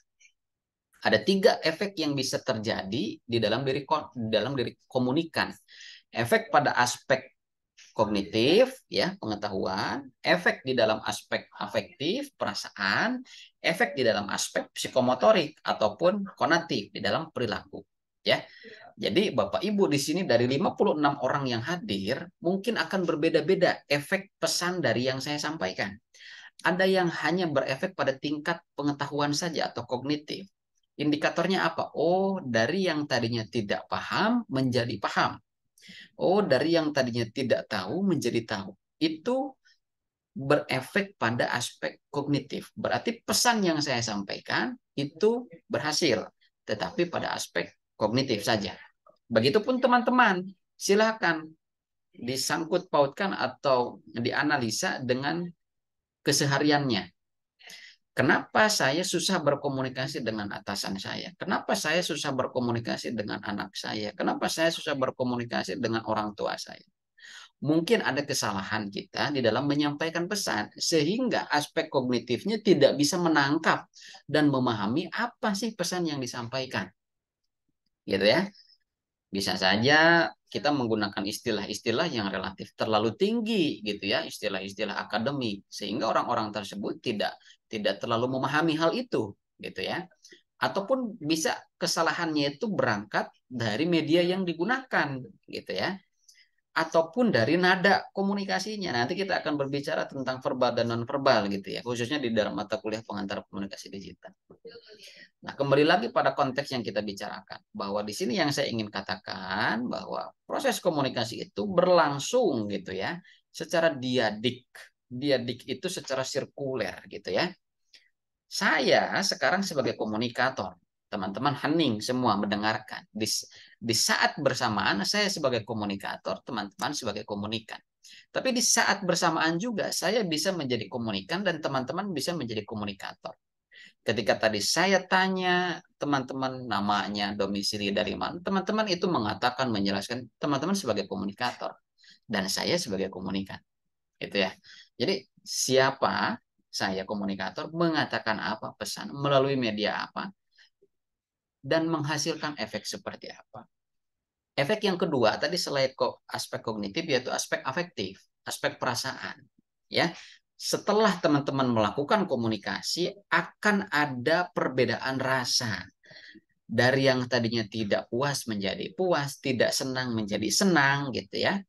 Speaker 1: Ada tiga efek yang bisa terjadi di dalam diri di dalam diri komunikan. Efek pada aspek kognitif ya pengetahuan efek di dalam aspek afektif perasaan efek di dalam aspek psikomotorik ataupun konatif di dalam perilaku ya jadi bapak ibu di sini dari 56 orang yang hadir mungkin akan berbeda-beda efek pesan dari yang saya sampaikan ada yang hanya berefek pada tingkat pengetahuan saja atau kognitif. Indikatornya apa? Oh, dari yang tadinya tidak paham menjadi paham. Oh, dari yang tadinya tidak tahu menjadi tahu. Itu berefek pada aspek kognitif. Berarti pesan yang saya sampaikan itu berhasil, tetapi pada aspek kognitif saja. Begitupun teman-teman, silakan disangkut pautkan atau dianalisa dengan kesehariannya. Kenapa saya susah berkomunikasi dengan atasan saya? Kenapa saya susah berkomunikasi dengan anak saya? Kenapa saya susah berkomunikasi dengan orang tua saya? Mungkin ada kesalahan kita di dalam menyampaikan pesan, sehingga aspek kognitifnya tidak bisa menangkap dan memahami apa sih pesan yang disampaikan. Gitu ya. Bisa saja kita menggunakan istilah-istilah yang relatif terlalu tinggi gitu ya, istilah-istilah akademik sehingga orang-orang tersebut tidak tidak terlalu memahami hal itu gitu ya. Ataupun bisa kesalahannya itu berangkat dari media yang digunakan gitu ya ataupun dari nada komunikasinya. Nanti kita akan berbicara tentang verbal dan nonverbal gitu ya, khususnya di dalam mata kuliah pengantar komunikasi digital. Nah, kembali lagi pada konteks yang kita bicarakan bahwa di sini yang saya ingin katakan bahwa proses komunikasi itu berlangsung gitu ya, secara diadik. Diadik itu secara sirkuler gitu ya. Saya sekarang sebagai komunikator, teman-teman hening semua mendengarkan. Di saat bersamaan saya sebagai komunikator, teman-teman sebagai komunikan. Tapi di saat bersamaan juga saya bisa menjadi komunikan dan teman-teman bisa menjadi komunikator. Ketika tadi saya tanya teman-teman namanya, domisili dari mana, teman-teman itu mengatakan, menjelaskan teman-teman sebagai komunikator dan saya sebagai komunikan. Itu ya. Jadi siapa saya komunikator mengatakan apa pesan melalui media apa dan menghasilkan efek seperti apa. Efek yang kedua tadi selain kok aspek kognitif yaitu aspek afektif, aspek perasaan. Ya, setelah teman-teman melakukan komunikasi akan ada perbedaan rasa dari yang tadinya tidak puas menjadi puas, tidak senang menjadi senang gitu ya.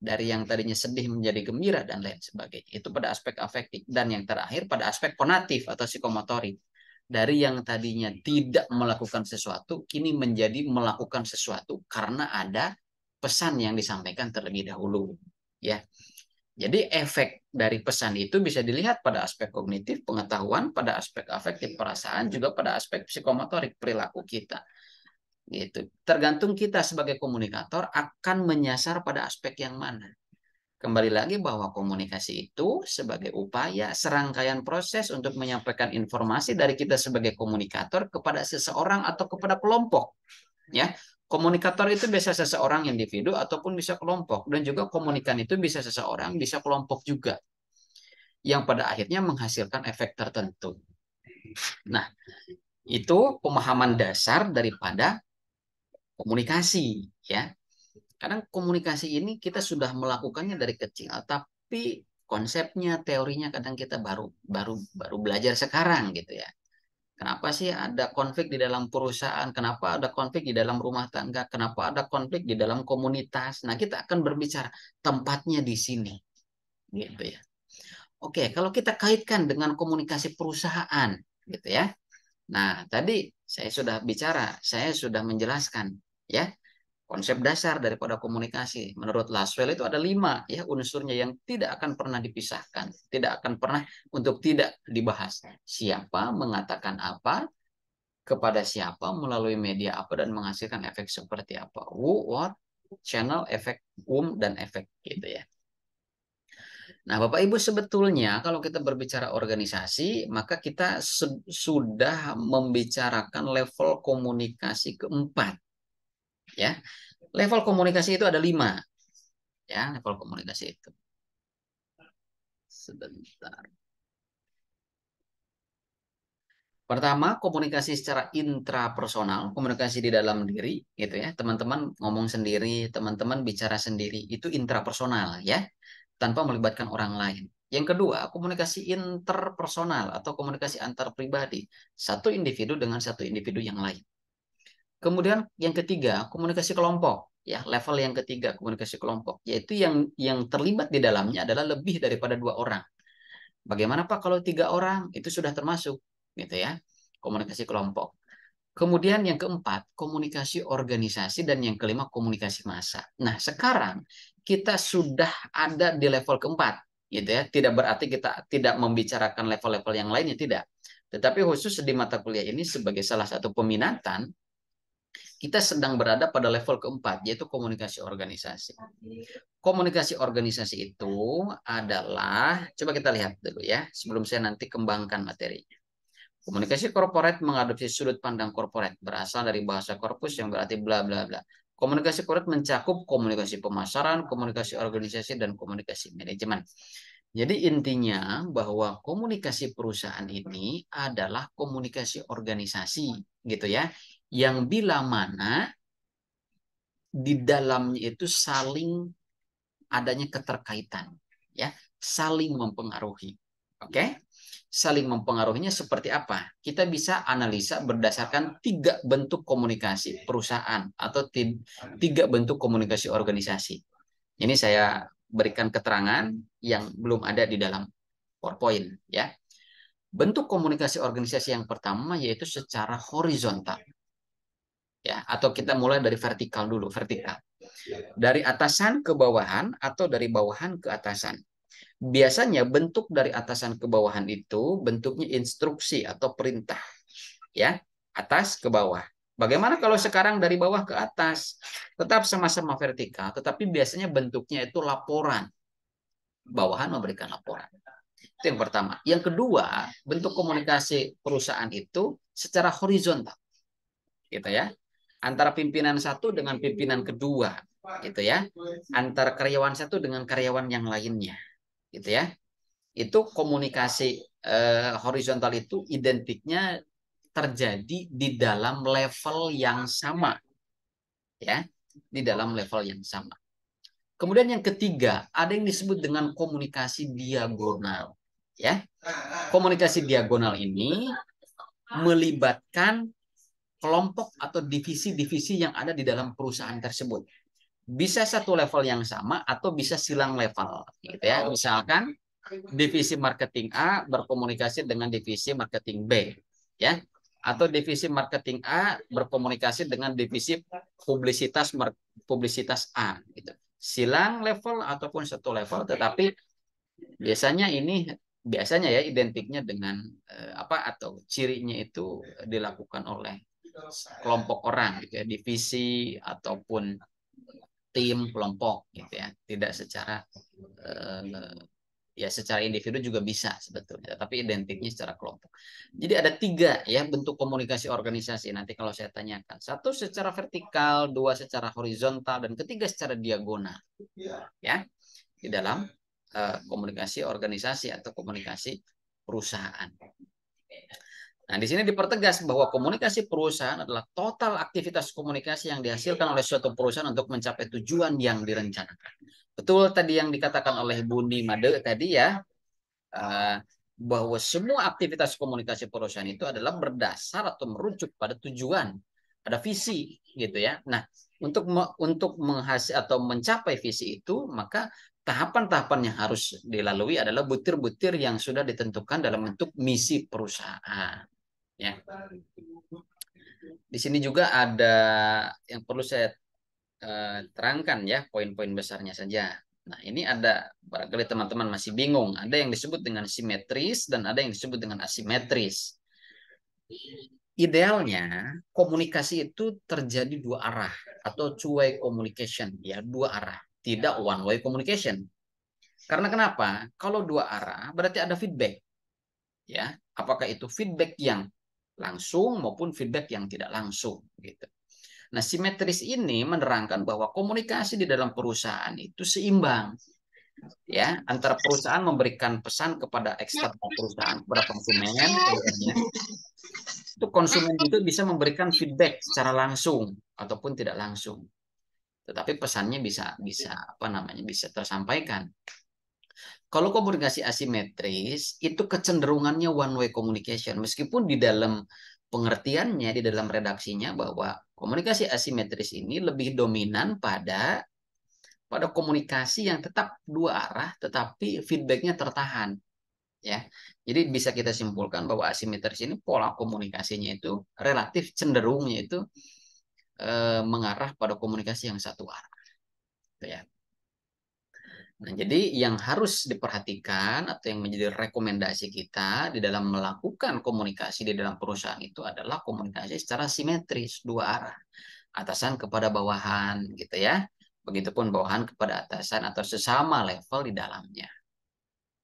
Speaker 1: Dari yang tadinya sedih menjadi gembira dan lain sebagainya. Itu pada aspek afektif dan yang terakhir pada aspek konatif atau psikomotorik dari yang tadinya tidak melakukan sesuatu kini menjadi melakukan sesuatu karena ada pesan yang disampaikan terlebih dahulu ya jadi efek dari pesan itu bisa dilihat pada aspek kognitif pengetahuan pada aspek afektif perasaan juga pada aspek psikomotorik perilaku kita gitu tergantung kita sebagai komunikator akan menyasar pada aspek yang mana Kembali lagi bahwa komunikasi itu sebagai upaya serangkaian proses untuk menyampaikan informasi dari kita sebagai komunikator kepada seseorang atau kepada kelompok. Ya, komunikator itu bisa seseorang individu ataupun bisa kelompok dan juga komunikan itu bisa seseorang, bisa kelompok juga. Yang pada akhirnya menghasilkan efek tertentu. Nah, itu pemahaman dasar daripada komunikasi ya kadang komunikasi ini kita sudah melakukannya dari kecil tapi konsepnya teorinya kadang kita baru baru baru belajar sekarang gitu ya kenapa sih ada konflik di dalam perusahaan kenapa ada konflik di dalam rumah tangga kenapa ada konflik di dalam komunitas nah kita akan berbicara tempatnya di sini gitu ya oke kalau kita kaitkan dengan komunikasi perusahaan gitu ya nah tadi saya sudah bicara saya sudah menjelaskan ya Konsep dasar daripada komunikasi menurut Laswell itu ada lima ya unsurnya yang tidak akan pernah dipisahkan, tidak akan pernah untuk tidak dibahas. Siapa mengatakan apa, kepada siapa, melalui media apa dan menghasilkan efek seperti apa. Who, what, channel, efek whom dan efek gitu ya. Nah, Bapak Ibu sebetulnya kalau kita berbicara organisasi, maka kita sudah membicarakan level komunikasi keempat ya level komunikasi itu ada lima ya level komunikasi itu sebentar Pertama, komunikasi secara intrapersonal, komunikasi di dalam diri, gitu ya. Teman-teman ngomong sendiri, teman-teman bicara sendiri, itu intrapersonal ya, tanpa melibatkan orang lain. Yang kedua, komunikasi interpersonal atau komunikasi antar pribadi, satu individu dengan satu individu yang lain. Kemudian yang ketiga, komunikasi kelompok. Ya, level yang ketiga komunikasi kelompok, yaitu yang yang terlibat di dalamnya adalah lebih daripada dua orang. Bagaimana Pak kalau tiga orang itu sudah termasuk gitu ya komunikasi kelompok. Kemudian yang keempat, komunikasi organisasi dan yang kelima komunikasi massa. Nah, sekarang kita sudah ada di level keempat, gitu ya. Tidak berarti kita tidak membicarakan level-level yang lainnya tidak. Tetapi khusus di mata kuliah ini sebagai salah satu peminatan kita sedang berada pada level keempat, yaitu komunikasi organisasi. Komunikasi organisasi itu adalah, coba kita lihat dulu ya, sebelum saya nanti kembangkan materinya. Komunikasi korporat mengadopsi sudut pandang korporat, berasal dari bahasa korpus yang berarti bla bla bla. Komunikasi korporat mencakup komunikasi pemasaran, komunikasi organisasi, dan komunikasi manajemen. Jadi intinya bahwa komunikasi perusahaan ini adalah komunikasi organisasi, gitu ya yang bila mana di dalamnya itu saling adanya keterkaitan, ya, saling mempengaruhi. Oke? Saling mempengaruhinya seperti apa? Kita bisa analisa berdasarkan tiga bentuk komunikasi perusahaan atau tiga bentuk komunikasi organisasi. Ini saya berikan keterangan yang belum ada di dalam PowerPoint ya. Bentuk komunikasi organisasi yang pertama yaitu secara horizontal ya atau kita mulai dari vertikal dulu vertikal dari atasan ke bawahan atau dari bawahan ke atasan biasanya bentuk dari atasan ke bawahan itu bentuknya instruksi atau perintah ya atas ke bawah bagaimana kalau sekarang dari bawah ke atas tetap sama-sama vertikal tetapi biasanya bentuknya itu laporan bawahan memberikan laporan itu yang pertama yang kedua bentuk komunikasi perusahaan itu secara horizontal gitu ya antara pimpinan satu dengan pimpinan kedua gitu ya antara karyawan satu dengan karyawan yang lainnya gitu ya itu komunikasi eh, horizontal itu identiknya terjadi di dalam level yang sama ya di dalam level yang sama kemudian yang ketiga ada yang disebut dengan komunikasi diagonal ya komunikasi diagonal ini melibatkan kelompok atau divisi-divisi yang ada di dalam perusahaan tersebut. Bisa satu level yang sama atau bisa silang level gitu ya. Misalkan divisi marketing A berkomunikasi dengan divisi marketing B ya atau divisi marketing A berkomunikasi dengan divisi publisitas publisitas A gitu. Silang level ataupun satu level tetapi biasanya ini biasanya ya identiknya dengan eh, apa atau cirinya itu dilakukan oleh kelompok orang gitu ya divisi ataupun tim kelompok gitu ya tidak secara eh, ya secara individu juga bisa sebetulnya tapi identiknya secara kelompok jadi ada tiga ya bentuk komunikasi organisasi nanti kalau saya tanyakan satu secara vertikal dua secara horizontal dan ketiga secara diagonal ya di dalam eh, komunikasi organisasi atau komunikasi perusahaan Nah, di sini dipertegas bahwa komunikasi perusahaan adalah total aktivitas komunikasi yang dihasilkan oleh suatu perusahaan untuk mencapai tujuan yang direncanakan. Betul tadi yang dikatakan oleh Bundi Made tadi ya, eh, bahwa semua aktivitas komunikasi perusahaan itu adalah berdasar atau merujuk pada tujuan, pada visi gitu ya. Nah, untuk untuk menghasil atau mencapai visi itu, maka tahapan-tahapan yang harus dilalui adalah butir-butir yang sudah ditentukan dalam bentuk misi perusahaan ya. Di sini juga ada yang perlu saya eh, terangkan ya poin-poin besarnya saja. Nah, ini ada barangkali teman-teman masih bingung, ada yang disebut dengan simetris dan ada yang disebut dengan asimetris. Idealnya komunikasi itu terjadi dua arah atau two way communication ya, dua arah, tidak one way communication. Karena kenapa? Kalau dua arah berarti ada feedback. Ya, apakah itu feedback yang langsung maupun feedback yang tidak langsung gitu. Nah, simetris ini menerangkan bahwa komunikasi di dalam perusahaan itu seimbang ya antara perusahaan memberikan pesan kepada eksternal ya, perusahaan ya, kepada ya, konsumen ya. itu konsumen itu bisa memberikan feedback secara langsung ataupun tidak langsung tetapi pesannya bisa bisa apa namanya bisa tersampaikan kalau komunikasi asimetris itu kecenderungannya one way communication meskipun di dalam pengertiannya di dalam redaksinya bahwa komunikasi asimetris ini lebih dominan pada pada komunikasi yang tetap dua arah tetapi feedbacknya tertahan ya jadi bisa kita simpulkan bahwa asimetris ini pola komunikasinya itu relatif cenderungnya itu e, eh, mengarah pada komunikasi yang satu arah gitu ya Nah, jadi yang harus diperhatikan atau yang menjadi rekomendasi kita di dalam melakukan komunikasi di dalam perusahaan itu adalah komunikasi secara simetris dua arah, atasan kepada bawahan gitu ya. Begitupun bawahan kepada atasan atau sesama level di dalamnya.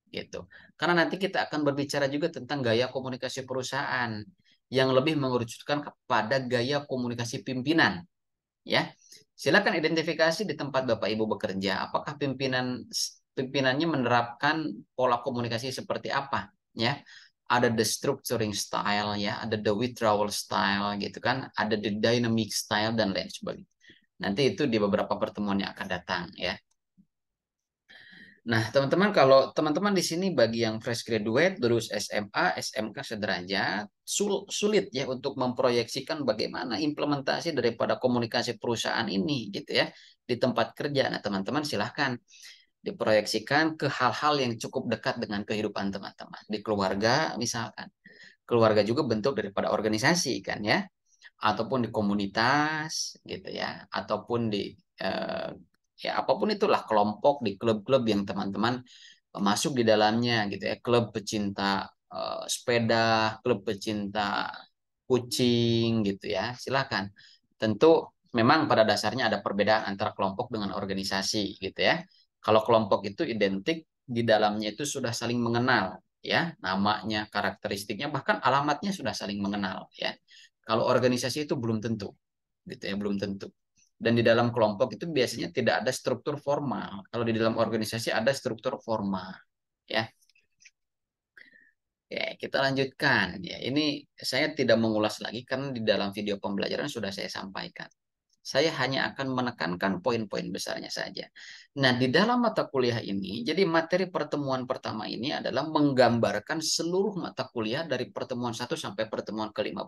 Speaker 1: Gitu. Karena nanti kita akan berbicara juga tentang gaya komunikasi perusahaan yang lebih mengerucutkan kepada gaya komunikasi pimpinan. Ya silakan identifikasi di tempat Bapak Ibu bekerja, apakah pimpinan pimpinannya menerapkan pola komunikasi seperti apa, ya. Ada the structuring style ya, ada the withdrawal style gitu kan, ada the dynamic style dan lain sebagainya. Nanti itu di beberapa pertemuan yang akan datang ya. Nah, teman-teman, kalau teman-teman di sini bagi yang fresh graduate, lulus SMA, SMK sederajat, sul sulit ya untuk memproyeksikan bagaimana implementasi daripada komunikasi perusahaan ini gitu ya di tempat kerja. Nah, teman-teman silahkan diproyeksikan ke hal-hal yang cukup dekat dengan kehidupan teman-teman. Di keluarga misalkan. Keluarga juga bentuk daripada organisasi kan ya. Ataupun di komunitas gitu ya. Ataupun di eh, ya apapun itulah kelompok di klub-klub yang teman-teman eh, masuk di dalamnya gitu ya klub pecinta uh, sepeda klub pecinta kucing gitu ya silakan tentu memang pada dasarnya ada perbedaan antara kelompok dengan organisasi gitu ya kalau kelompok itu identik di dalamnya itu sudah saling mengenal ya namanya karakteristiknya bahkan alamatnya sudah saling mengenal ya kalau organisasi itu belum tentu gitu ya belum tentu dan di dalam kelompok itu biasanya tidak ada struktur formal. Kalau di dalam organisasi ada struktur formal, ya. Oke, ya, kita lanjutkan. Ya, ini saya tidak mengulas lagi karena di dalam video pembelajaran sudah saya sampaikan saya hanya akan menekankan poin-poin besarnya saja. Nah, di dalam mata kuliah ini, jadi materi pertemuan pertama ini adalah menggambarkan seluruh mata kuliah dari pertemuan 1 sampai pertemuan ke-15.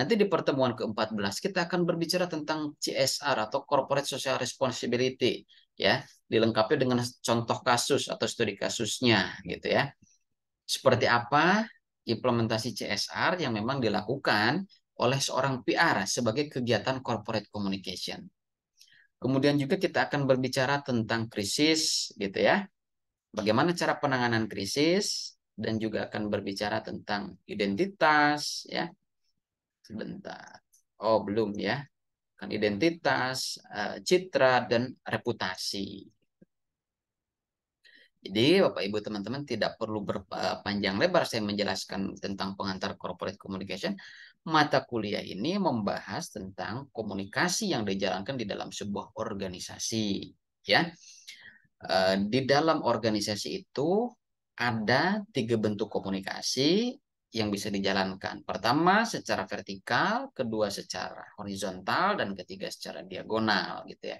Speaker 1: Nanti di pertemuan ke-14 kita akan berbicara tentang CSR atau Corporate Social Responsibility, ya, dilengkapi dengan contoh kasus atau studi kasusnya gitu ya. Seperti apa implementasi CSR yang memang dilakukan oleh seorang PR sebagai kegiatan corporate communication. Kemudian juga kita akan berbicara tentang krisis gitu ya. Bagaimana cara penanganan krisis dan juga akan berbicara tentang identitas ya. Sebentar. Oh, belum ya. Kan identitas, eh, citra dan reputasi. Jadi Bapak Ibu teman-teman tidak perlu berpanjang lebar saya menjelaskan tentang pengantar corporate communication mata kuliah ini membahas tentang komunikasi yang dijalankan di dalam sebuah organisasi ya eh, di dalam organisasi itu ada tiga bentuk komunikasi yang bisa dijalankan pertama secara vertikal kedua secara horizontal dan ketiga secara diagonal gitu ya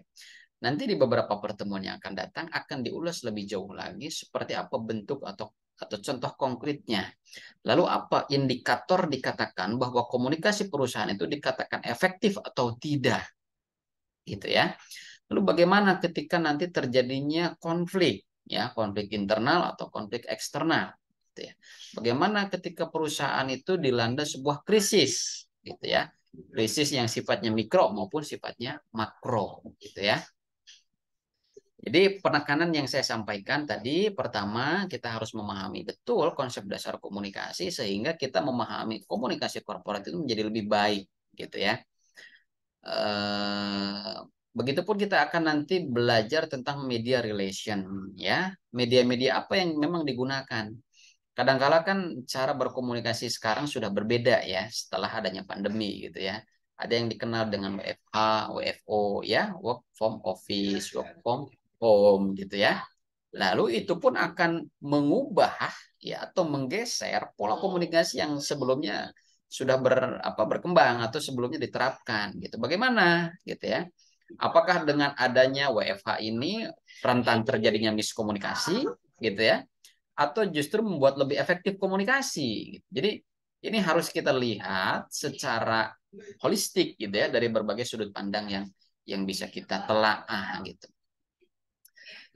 Speaker 1: nanti di beberapa pertemuan yang akan datang akan diulas lebih jauh lagi seperti apa bentuk atau atau contoh konkretnya. Lalu apa indikator dikatakan bahwa komunikasi perusahaan itu dikatakan efektif atau tidak? Gitu ya. Lalu bagaimana ketika nanti terjadinya konflik, ya, konflik internal atau konflik eksternal, gitu ya. Bagaimana ketika perusahaan itu dilanda sebuah krisis, gitu ya. Krisis yang sifatnya mikro maupun sifatnya makro, gitu ya. Jadi penekanan yang saya sampaikan tadi pertama kita harus memahami betul konsep dasar komunikasi sehingga kita memahami komunikasi korporat itu menjadi lebih baik gitu ya. Eh, begitupun kita akan nanti belajar tentang media relation ya, media-media apa yang memang digunakan. Kadangkala kan cara berkomunikasi sekarang sudah berbeda ya setelah adanya pandemi gitu ya ada yang dikenal dengan WFH, WFO, ya, work from office, work from Om gitu ya. Lalu itu pun akan mengubah ya atau menggeser pola hmm. komunikasi yang sebelumnya sudah ber, apa, berkembang atau sebelumnya diterapkan gitu. Bagaimana gitu ya? Apakah dengan adanya WFH ini rentan terjadinya miskomunikasi gitu ya? Atau justru membuat lebih efektif komunikasi? Gitu. Jadi ini harus kita lihat secara holistik gitu ya dari berbagai sudut pandang yang yang bisa kita telaah gitu.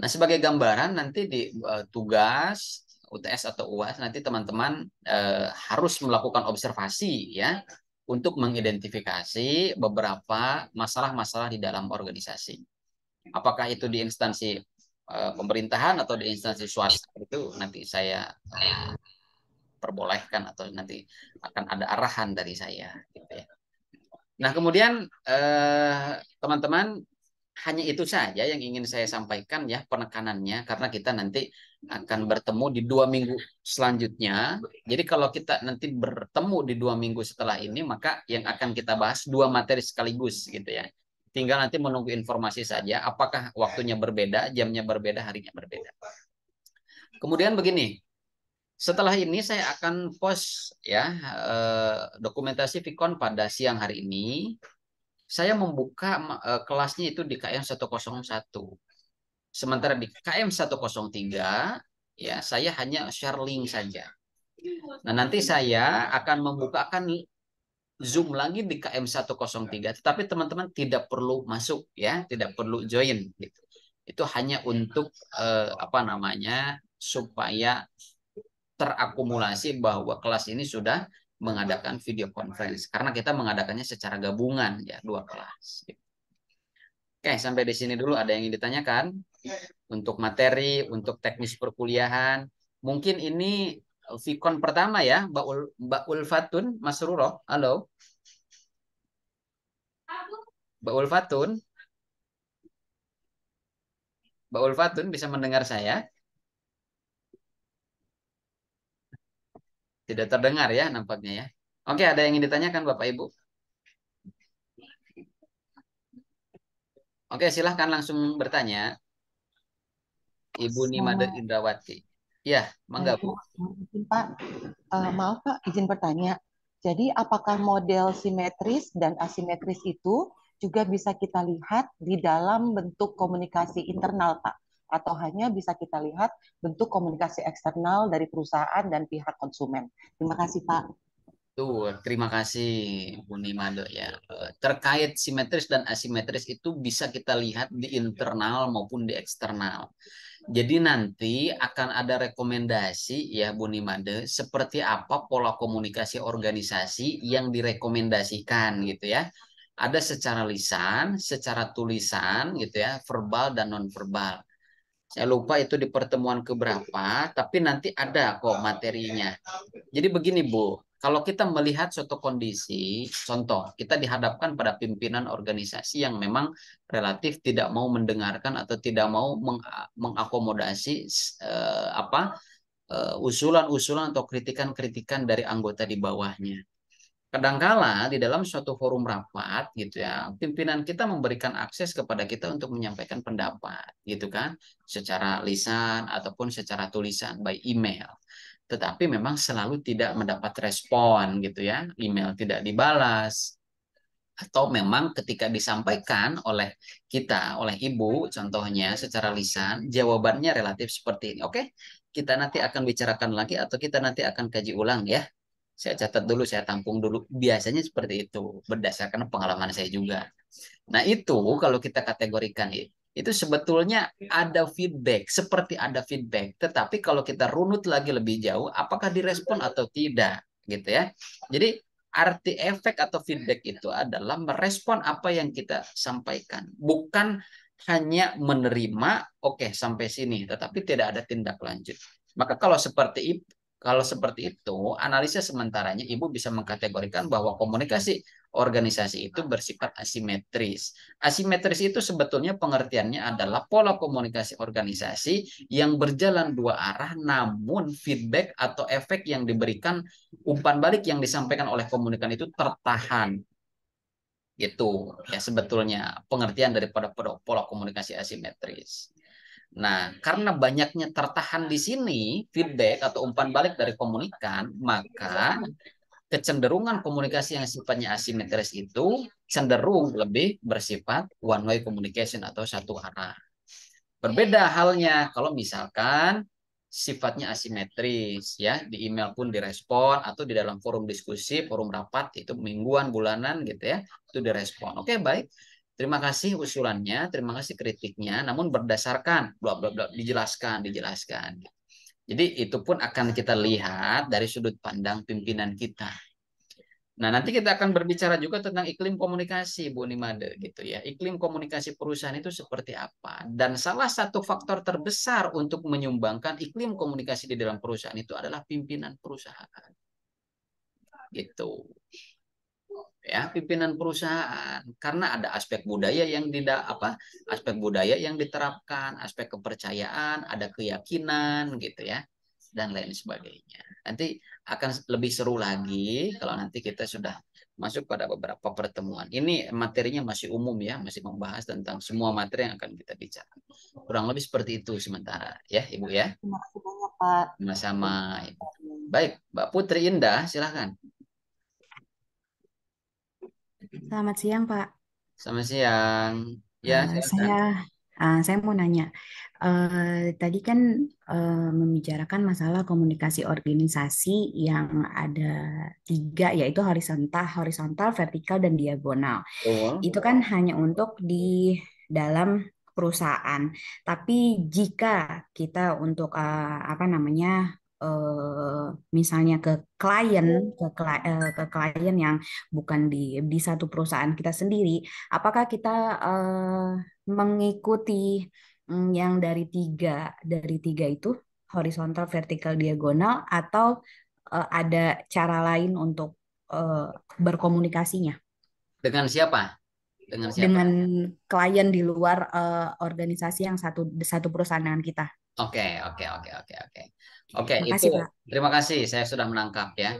Speaker 1: Nah, sebagai gambaran nanti di uh, tugas UTS atau UAS nanti teman-teman uh, harus melakukan observasi ya untuk mengidentifikasi beberapa masalah-masalah di dalam organisasi. Apakah itu di instansi uh, pemerintahan atau di instansi swasta itu nanti saya perbolehkan atau nanti akan ada arahan dari saya gitu ya. Nah, kemudian teman-teman eh, teman -teman, hanya itu saja yang ingin saya sampaikan ya penekanannya karena kita nanti akan bertemu di dua minggu selanjutnya. Jadi kalau kita nanti bertemu di dua minggu setelah ini maka yang akan kita bahas dua materi sekaligus gitu ya. Tinggal nanti menunggu informasi saja apakah waktunya berbeda, jamnya berbeda, harinya berbeda. Kemudian begini, setelah ini saya akan post ya eh, dokumentasi Vicon pada siang hari ini saya membuka eh, kelasnya itu di KM 101. Sementara di KM 103 ya saya hanya share link saja. Nah, nanti saya akan membuka membukakan Zoom lagi di KM 103, tetapi teman-teman tidak perlu masuk ya, tidak perlu join gitu. Itu hanya untuk eh, apa namanya supaya terakumulasi bahwa kelas ini sudah mengadakan video conference karena kita mengadakannya secara gabungan ya dua kelas. Oke, sampai di sini dulu ada yang ingin ditanyakan untuk materi, untuk teknis perkuliahan. Mungkin ini Vicon pertama ya, Mbak, Ul Mbak Ulfatun Mas Ruro. Halo. Mbak Ulfatun. Mbak Ulfatun bisa mendengar saya? Tidak terdengar ya nampaknya ya. Oke, ada yang ingin ditanyakan Bapak Ibu? Oke, silahkan langsung bertanya. Ibu Nimade Indrawati. Ya, mangga Bu.
Speaker 2: Pak, uh, maaf Pak, izin bertanya. Jadi apakah model simetris dan asimetris itu juga bisa kita lihat di dalam bentuk komunikasi internal Pak? atau hanya bisa kita lihat bentuk komunikasi eksternal dari perusahaan dan pihak konsumen. Terima kasih Pak.
Speaker 1: Tuh, terima kasih Bu Mado ya. Eh, terkait simetris dan asimetris itu bisa kita lihat di internal maupun di eksternal. Jadi nanti akan ada rekomendasi ya Bu Nimade seperti apa pola komunikasi organisasi yang direkomendasikan gitu ya. Ada secara lisan, secara tulisan gitu ya, verbal dan non verbal. Saya lupa itu di pertemuan keberapa, tapi nanti ada kok materinya. Jadi begini Bu, kalau kita melihat suatu kondisi, contoh kita dihadapkan pada pimpinan organisasi yang memang relatif tidak mau mendengarkan atau tidak mau meng mengakomodasi eh, apa eh, usulan-usulan atau kritikan-kritikan dari anggota di bawahnya. Kadangkala di dalam suatu forum rapat gitu ya, pimpinan kita memberikan akses kepada kita untuk menyampaikan pendapat gitu kan, secara lisan ataupun secara tulisan by email. Tetapi memang selalu tidak mendapat respon gitu ya, email tidak dibalas atau memang ketika disampaikan oleh kita oleh ibu contohnya secara lisan jawabannya relatif seperti ini. Oke, kita nanti akan bicarakan lagi atau kita nanti akan kaji ulang ya saya catat dulu, saya tampung dulu. Biasanya seperti itu berdasarkan pengalaman saya juga. Nah itu kalau kita kategorikan itu sebetulnya ada feedback, seperti ada feedback. Tetapi kalau kita runut lagi lebih jauh, apakah direspon atau tidak, gitu ya. Jadi arti efek atau feedback itu adalah merespon apa yang kita sampaikan, bukan hanya menerima, oke okay, sampai sini, tetapi tidak ada tindak lanjut. Maka kalau seperti kalau seperti itu, analisis sementaranya Ibu bisa mengkategorikan bahwa komunikasi organisasi itu bersifat asimetris. Asimetris itu sebetulnya pengertiannya adalah pola komunikasi organisasi yang berjalan dua arah namun feedback atau efek yang diberikan umpan balik yang disampaikan oleh komunikan itu tertahan. Itu ya sebetulnya pengertian daripada pola komunikasi asimetris. Nah, karena banyaknya tertahan di sini feedback atau umpan balik dari komunikan, maka kecenderungan komunikasi yang sifatnya asimetris itu cenderung lebih bersifat one way communication atau satu arah. Berbeda halnya kalau misalkan sifatnya asimetris ya di email pun direspon atau di dalam forum diskusi, forum rapat itu mingguan, bulanan gitu ya, itu direspon. Oke, baik. Terima kasih usulannya, terima kasih kritiknya, namun berdasarkan bla bla bla dijelaskan, dijelaskan. Jadi itu pun akan kita lihat dari sudut pandang pimpinan kita. Nah, nanti kita akan berbicara juga tentang iklim komunikasi, Bu Nimade, gitu ya. Iklim komunikasi perusahaan itu seperti apa? Dan salah satu faktor terbesar untuk menyumbangkan iklim komunikasi di dalam perusahaan itu adalah pimpinan perusahaan. Gitu ya pimpinan perusahaan karena ada aspek budaya yang tidak apa aspek budaya yang diterapkan aspek kepercayaan ada keyakinan gitu ya dan lain sebagainya nanti akan lebih seru lagi kalau nanti kita sudah masuk pada beberapa pertemuan ini materinya masih umum ya masih membahas tentang semua materi yang akan kita bicara kurang lebih seperti itu sementara ya ibu ya
Speaker 3: terima kasih banyak
Speaker 1: sama-sama baik mbak Putri Indah silahkan
Speaker 5: Selamat siang, Pak.
Speaker 1: Selamat siang. Ya, uh, saya
Speaker 5: uh, saya mau nanya. Uh, tadi kan uh, membicarakan masalah komunikasi organisasi yang ada tiga, yaitu horizontal, horizontal, vertikal, dan diagonal. Oh. Itu kan hanya untuk di dalam perusahaan. Tapi jika kita untuk uh, apa namanya Eh, misalnya ke klien hmm. ke, klien, eh, ke klien yang bukan di di satu perusahaan kita sendiri, apakah kita eh, mengikuti mm, yang dari tiga dari tiga itu horizontal, vertikal, diagonal atau ada cara lain untuk berkomunikasinya?
Speaker 1: Dengan siapa? Dengan siapa? Dengan
Speaker 5: klien di luar organisasi yang satu satu perusahaan dengan kita.
Speaker 1: Oke, okay, oke, okay, oke, okay, oke, oke. Oke, okay, itu. Pak. Terima kasih, saya sudah menangkap ya.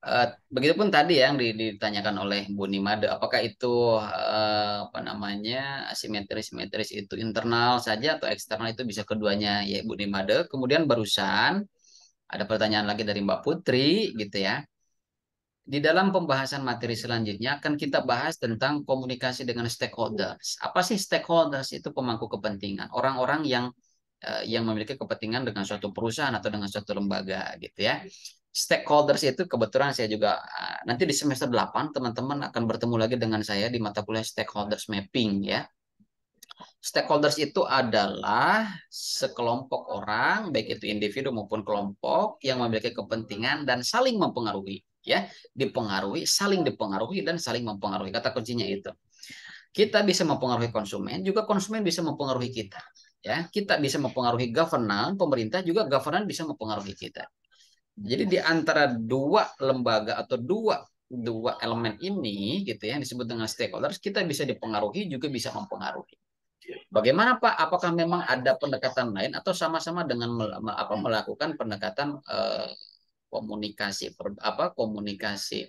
Speaker 1: Eh, begitupun tadi ya yang ditanyakan oleh Bu Nimade, apakah itu uh, apa namanya asimetris simetris itu internal saja atau eksternal itu bisa keduanya ya Bu Nimade. Kemudian barusan ada pertanyaan lagi dari Mbak Putri gitu ya. Di dalam pembahasan materi selanjutnya akan kita bahas tentang komunikasi dengan stakeholders. Apa sih stakeholders itu pemangku kepentingan, orang-orang yang Eh, yang memiliki kepentingan dengan suatu perusahaan atau dengan suatu lembaga gitu ya. Stakeholders itu kebetulan saya juga eh, nanti di semester 8 teman-teman akan bertemu lagi dengan saya di mata kuliah stakeholders mapping ya. Stakeholders itu adalah sekelompok orang baik itu individu maupun kelompok yang memiliki kepentingan dan saling mempengaruhi ya, dipengaruhi, saling dipengaruhi dan saling mempengaruhi. Kata kuncinya itu. Kita bisa mempengaruhi konsumen, juga konsumen bisa mempengaruhi kita ya kita bisa mempengaruhi governance pemerintah juga governance bisa mempengaruhi kita jadi di antara dua lembaga atau dua dua elemen ini gitu ya yang disebut dengan stakeholders kita bisa dipengaruhi juga bisa mempengaruhi bagaimana pak apakah memang ada pendekatan lain atau sama-sama dengan apa melakukan pendekatan eh, komunikasi apa komunikasi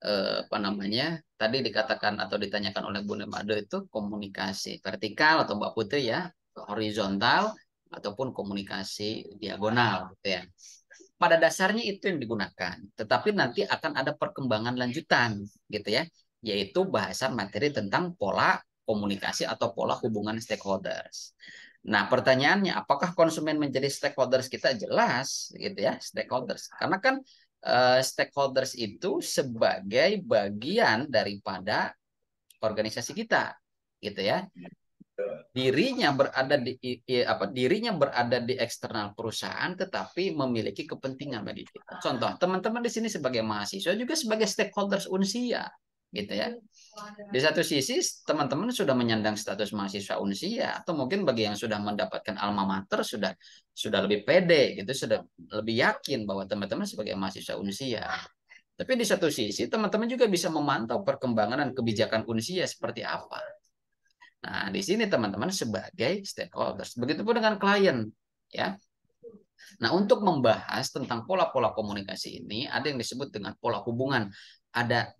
Speaker 1: Eh, apa namanya tadi dikatakan atau ditanyakan oleh Bu Nemado itu komunikasi vertikal atau Mbak Putri ya horizontal ataupun komunikasi diagonal gitu ya. Pada dasarnya itu yang digunakan, tetapi nanti akan ada perkembangan lanjutan gitu ya, yaitu bahasan materi tentang pola komunikasi atau pola hubungan stakeholders. Nah, pertanyaannya apakah konsumen menjadi stakeholders kita jelas gitu ya, stakeholders. Karena kan Eh, stakeholders itu sebagai bagian daripada organisasi kita gitu ya dirinya berada di apa dirinya berada di eksternal perusahaan tetapi memiliki kepentingan bagi kita contoh teman-teman di sini sebagai mahasiswa juga sebagai stakeholders unsia gitu ya. Di satu sisi teman-teman sudah menyandang status mahasiswa unsia ya, atau mungkin bagi yang sudah mendapatkan alma mater sudah sudah lebih pede gitu, sudah lebih yakin bahwa teman-teman sebagai mahasiswa unsia. Ya. Tapi di satu sisi teman-teman juga bisa memantau perkembangan dan kebijakan unsia ya seperti apa. Nah, di sini teman-teman sebagai stakeholders. Begitupun dengan klien, ya. Nah, untuk membahas tentang pola-pola komunikasi ini, ada yang disebut dengan pola hubungan. Ada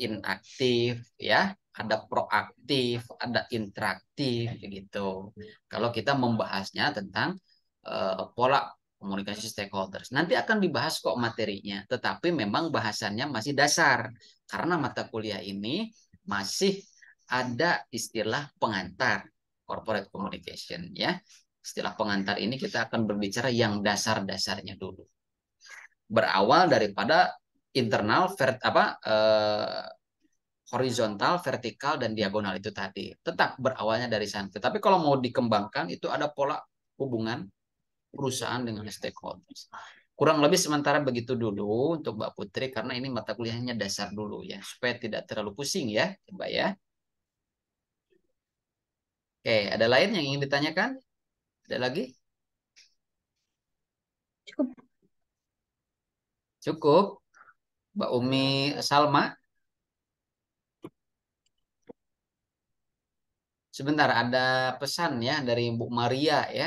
Speaker 1: inaktif ya ada proaktif ada interaktif gitu kalau kita membahasnya tentang uh, pola komunikasi stakeholders nanti akan dibahas kok materinya tetapi memang bahasannya masih dasar karena mata kuliah ini masih ada istilah pengantar corporate communication ya istilah pengantar ini kita akan berbicara yang dasar-dasarnya dulu berawal daripada internal vert apa eh, horizontal, vertikal dan diagonal itu tadi. Tetap berawalnya dari sana. Tapi kalau mau dikembangkan itu ada pola hubungan perusahaan dengan stakeholders. Kurang lebih sementara begitu dulu untuk Mbak Putri karena ini mata kuliahnya dasar dulu ya supaya tidak terlalu pusing ya, Mbak ya. Oke, ada lain yang ingin ditanyakan? Ada lagi? Cukup. Cukup. Mbak Umi Salma. Sebentar, ada pesan ya dari Bu Maria ya.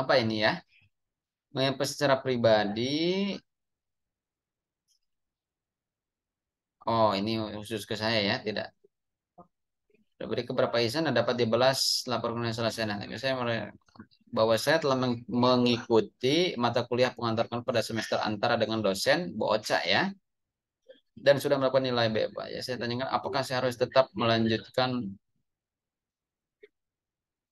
Speaker 1: Apa ini ya? Secara pribadi, Oh, ini khusus ke saya ya, tidak. Berikut beberapa izin dapat dibalas laporannya yang selesai saya nanti. Saya mulai bahwa saya telah mengikuti mata kuliah pengantar pada semester antara dengan dosen Bu Oca ya dan sudah melakukan nilai B Pak ya saya tanyakan apakah saya harus tetap melanjutkan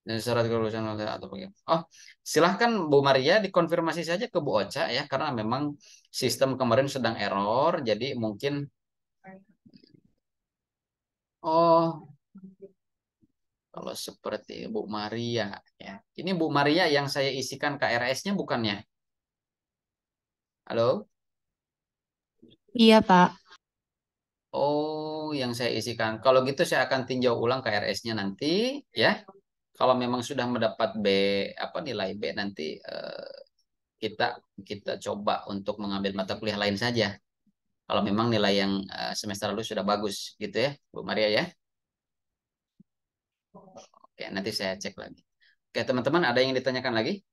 Speaker 1: dan syarat kelulusan atau bagaimana. Oh, silahkan Bu Maria dikonfirmasi saja ke Bu Oca ya, karena memang sistem kemarin sedang error, jadi mungkin. Oh, kalau seperti Bu Maria, ya. Ini Bu Maria yang saya isikan KRS-nya bukannya? Halo? Iya, Pak. Oh, yang saya isikan. Kalau gitu saya akan tinjau ulang KRS-nya nanti, ya. Kalau memang sudah mendapat B apa nilai B nanti eh, kita kita coba untuk mengambil mata kuliah lain saja. Kalau memang nilai yang eh, semester lalu sudah bagus, gitu ya, Bu Maria ya. Oke, nanti saya cek lagi. Oke, teman-teman, ada yang ditanyakan lagi?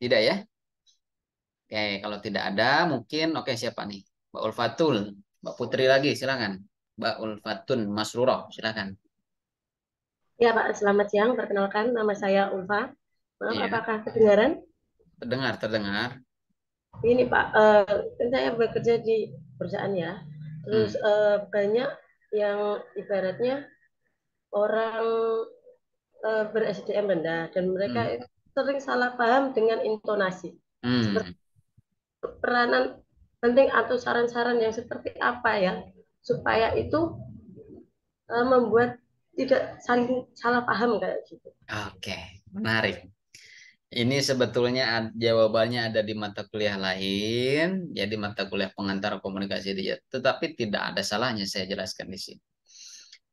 Speaker 1: Tidak ya? Oke, kalau tidak ada, mungkin oke siapa nih? Mbak Ulfatul, Mbak Putri lagi, silakan. Mbak Ulfatun Masruro, silakan.
Speaker 2: Ya Pak, selamat siang. Perkenalkan, nama saya Ulfa. Maaf, ya. apakah kedengaran?
Speaker 1: Terdengar, terdengar.
Speaker 2: Ini Pak, uh, saya bekerja di perusahaan ya. Terus hmm. uh, banyak yang ibaratnya orang uh, eh, ber-SDM rendah dan mereka hmm. sering salah paham dengan intonasi. Hmm. peranan penting atau saran-saran yang seperti apa ya supaya itu uh, membuat tidak saling salah paham kayak gitu. Oke,
Speaker 1: okay. menarik. Ini sebetulnya jawabannya ada di mata kuliah lain, jadi ya mata kuliah pengantar komunikasi dia. Tetapi tidak ada salahnya saya jelaskan di sini.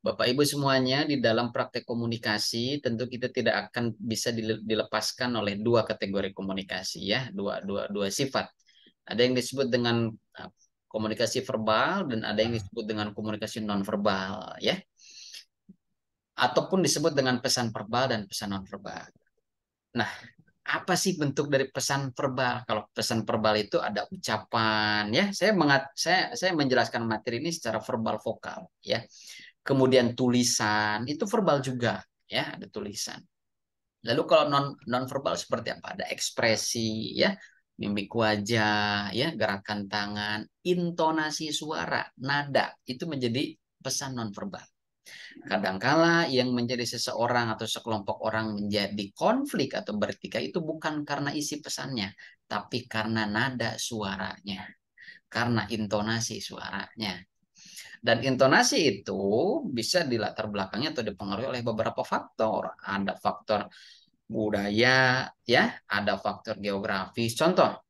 Speaker 1: Bapak Ibu semuanya di dalam praktek komunikasi tentu kita tidak akan bisa dilepaskan oleh dua kategori komunikasi ya, dua dua dua sifat. Ada yang disebut dengan ah, komunikasi verbal dan ada yang disebut dengan komunikasi non verbal ya. Ataupun disebut dengan pesan verbal dan pesan nonverbal. Nah, apa sih bentuk dari pesan verbal? Kalau pesan verbal itu ada ucapan ya. Saya mengat, saya saya menjelaskan materi ini secara verbal vokal ya. Kemudian tulisan itu verbal juga ya, ada tulisan. Lalu kalau non non verbal seperti apa? Ada ekspresi ya, mimik wajah ya, gerakan tangan, intonasi suara, nada itu menjadi pesan non verbal. Kadangkala yang menjadi seseorang atau sekelompok orang menjadi konflik atau bertikai itu bukan karena isi pesannya, tapi karena nada suaranya, karena intonasi suaranya. Dan intonasi itu bisa dilatar belakangnya atau dipengaruhi oleh beberapa faktor. Ada faktor budaya, ya, ada faktor geografis. Contoh,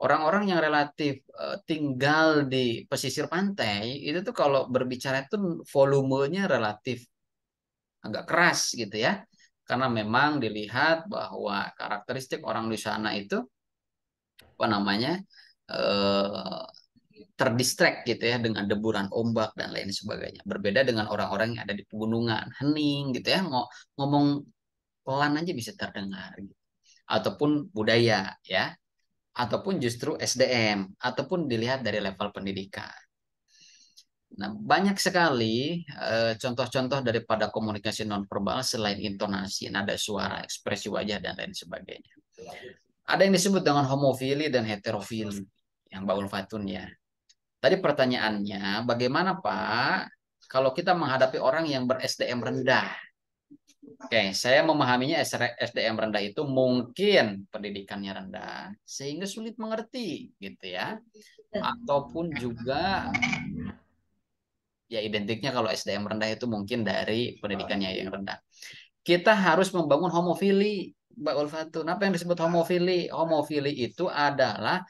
Speaker 1: orang-orang yang relatif uh, tinggal di pesisir pantai itu tuh kalau berbicara itu volumenya relatif agak keras gitu ya karena memang dilihat bahwa karakteristik orang di sana itu apa namanya uh, terdistract gitu ya dengan deburan ombak dan lain sebagainya. Berbeda dengan orang-orang yang ada di pegunungan, hening gitu ya, ngomong pelan aja bisa terdengar gitu. Ataupun budaya ya ataupun justru SDM ataupun dilihat dari level pendidikan. Nah, banyak sekali eh, contoh-contoh eh, daripada komunikasi nonverbal selain intonasi, nada suara, ekspresi wajah dan lain sebagainya. Ada yang disebut dengan homofili dan heterofili yang Baul Fatun ya. Tadi pertanyaannya, bagaimana Pak kalau kita menghadapi orang yang ber-SDM rendah? Oke, saya memahaminya SDM e, rendah itu mungkin pendidikannya rendah sehingga sulit mengerti gitu ya. Ataupun juga ya identiknya kalau SDM rendah itu mungkin dari pendidikannya yang rendah. Kita harus membangun homofili, Mbak Ulfatun. Apa yang disebut homofili? Homofili itu adalah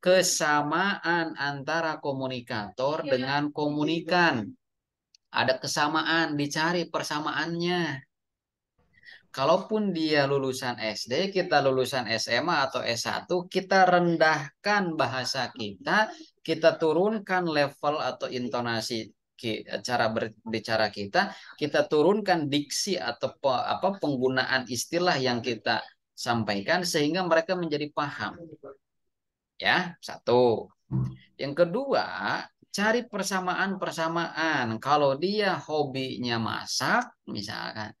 Speaker 1: kesamaan antara komunikator iya, iya. dengan komunikan. Ada kesamaan, dicari persamaannya kalaupun dia lulusan SD, kita lulusan SMA atau S1, kita rendahkan bahasa kita, kita turunkan level atau intonasi cara berbicara kita, kita turunkan diksi atau apa penggunaan istilah yang kita sampaikan sehingga mereka menjadi paham. Ya, satu. Yang kedua, cari persamaan-persamaan. Kalau dia hobinya masak misalkan,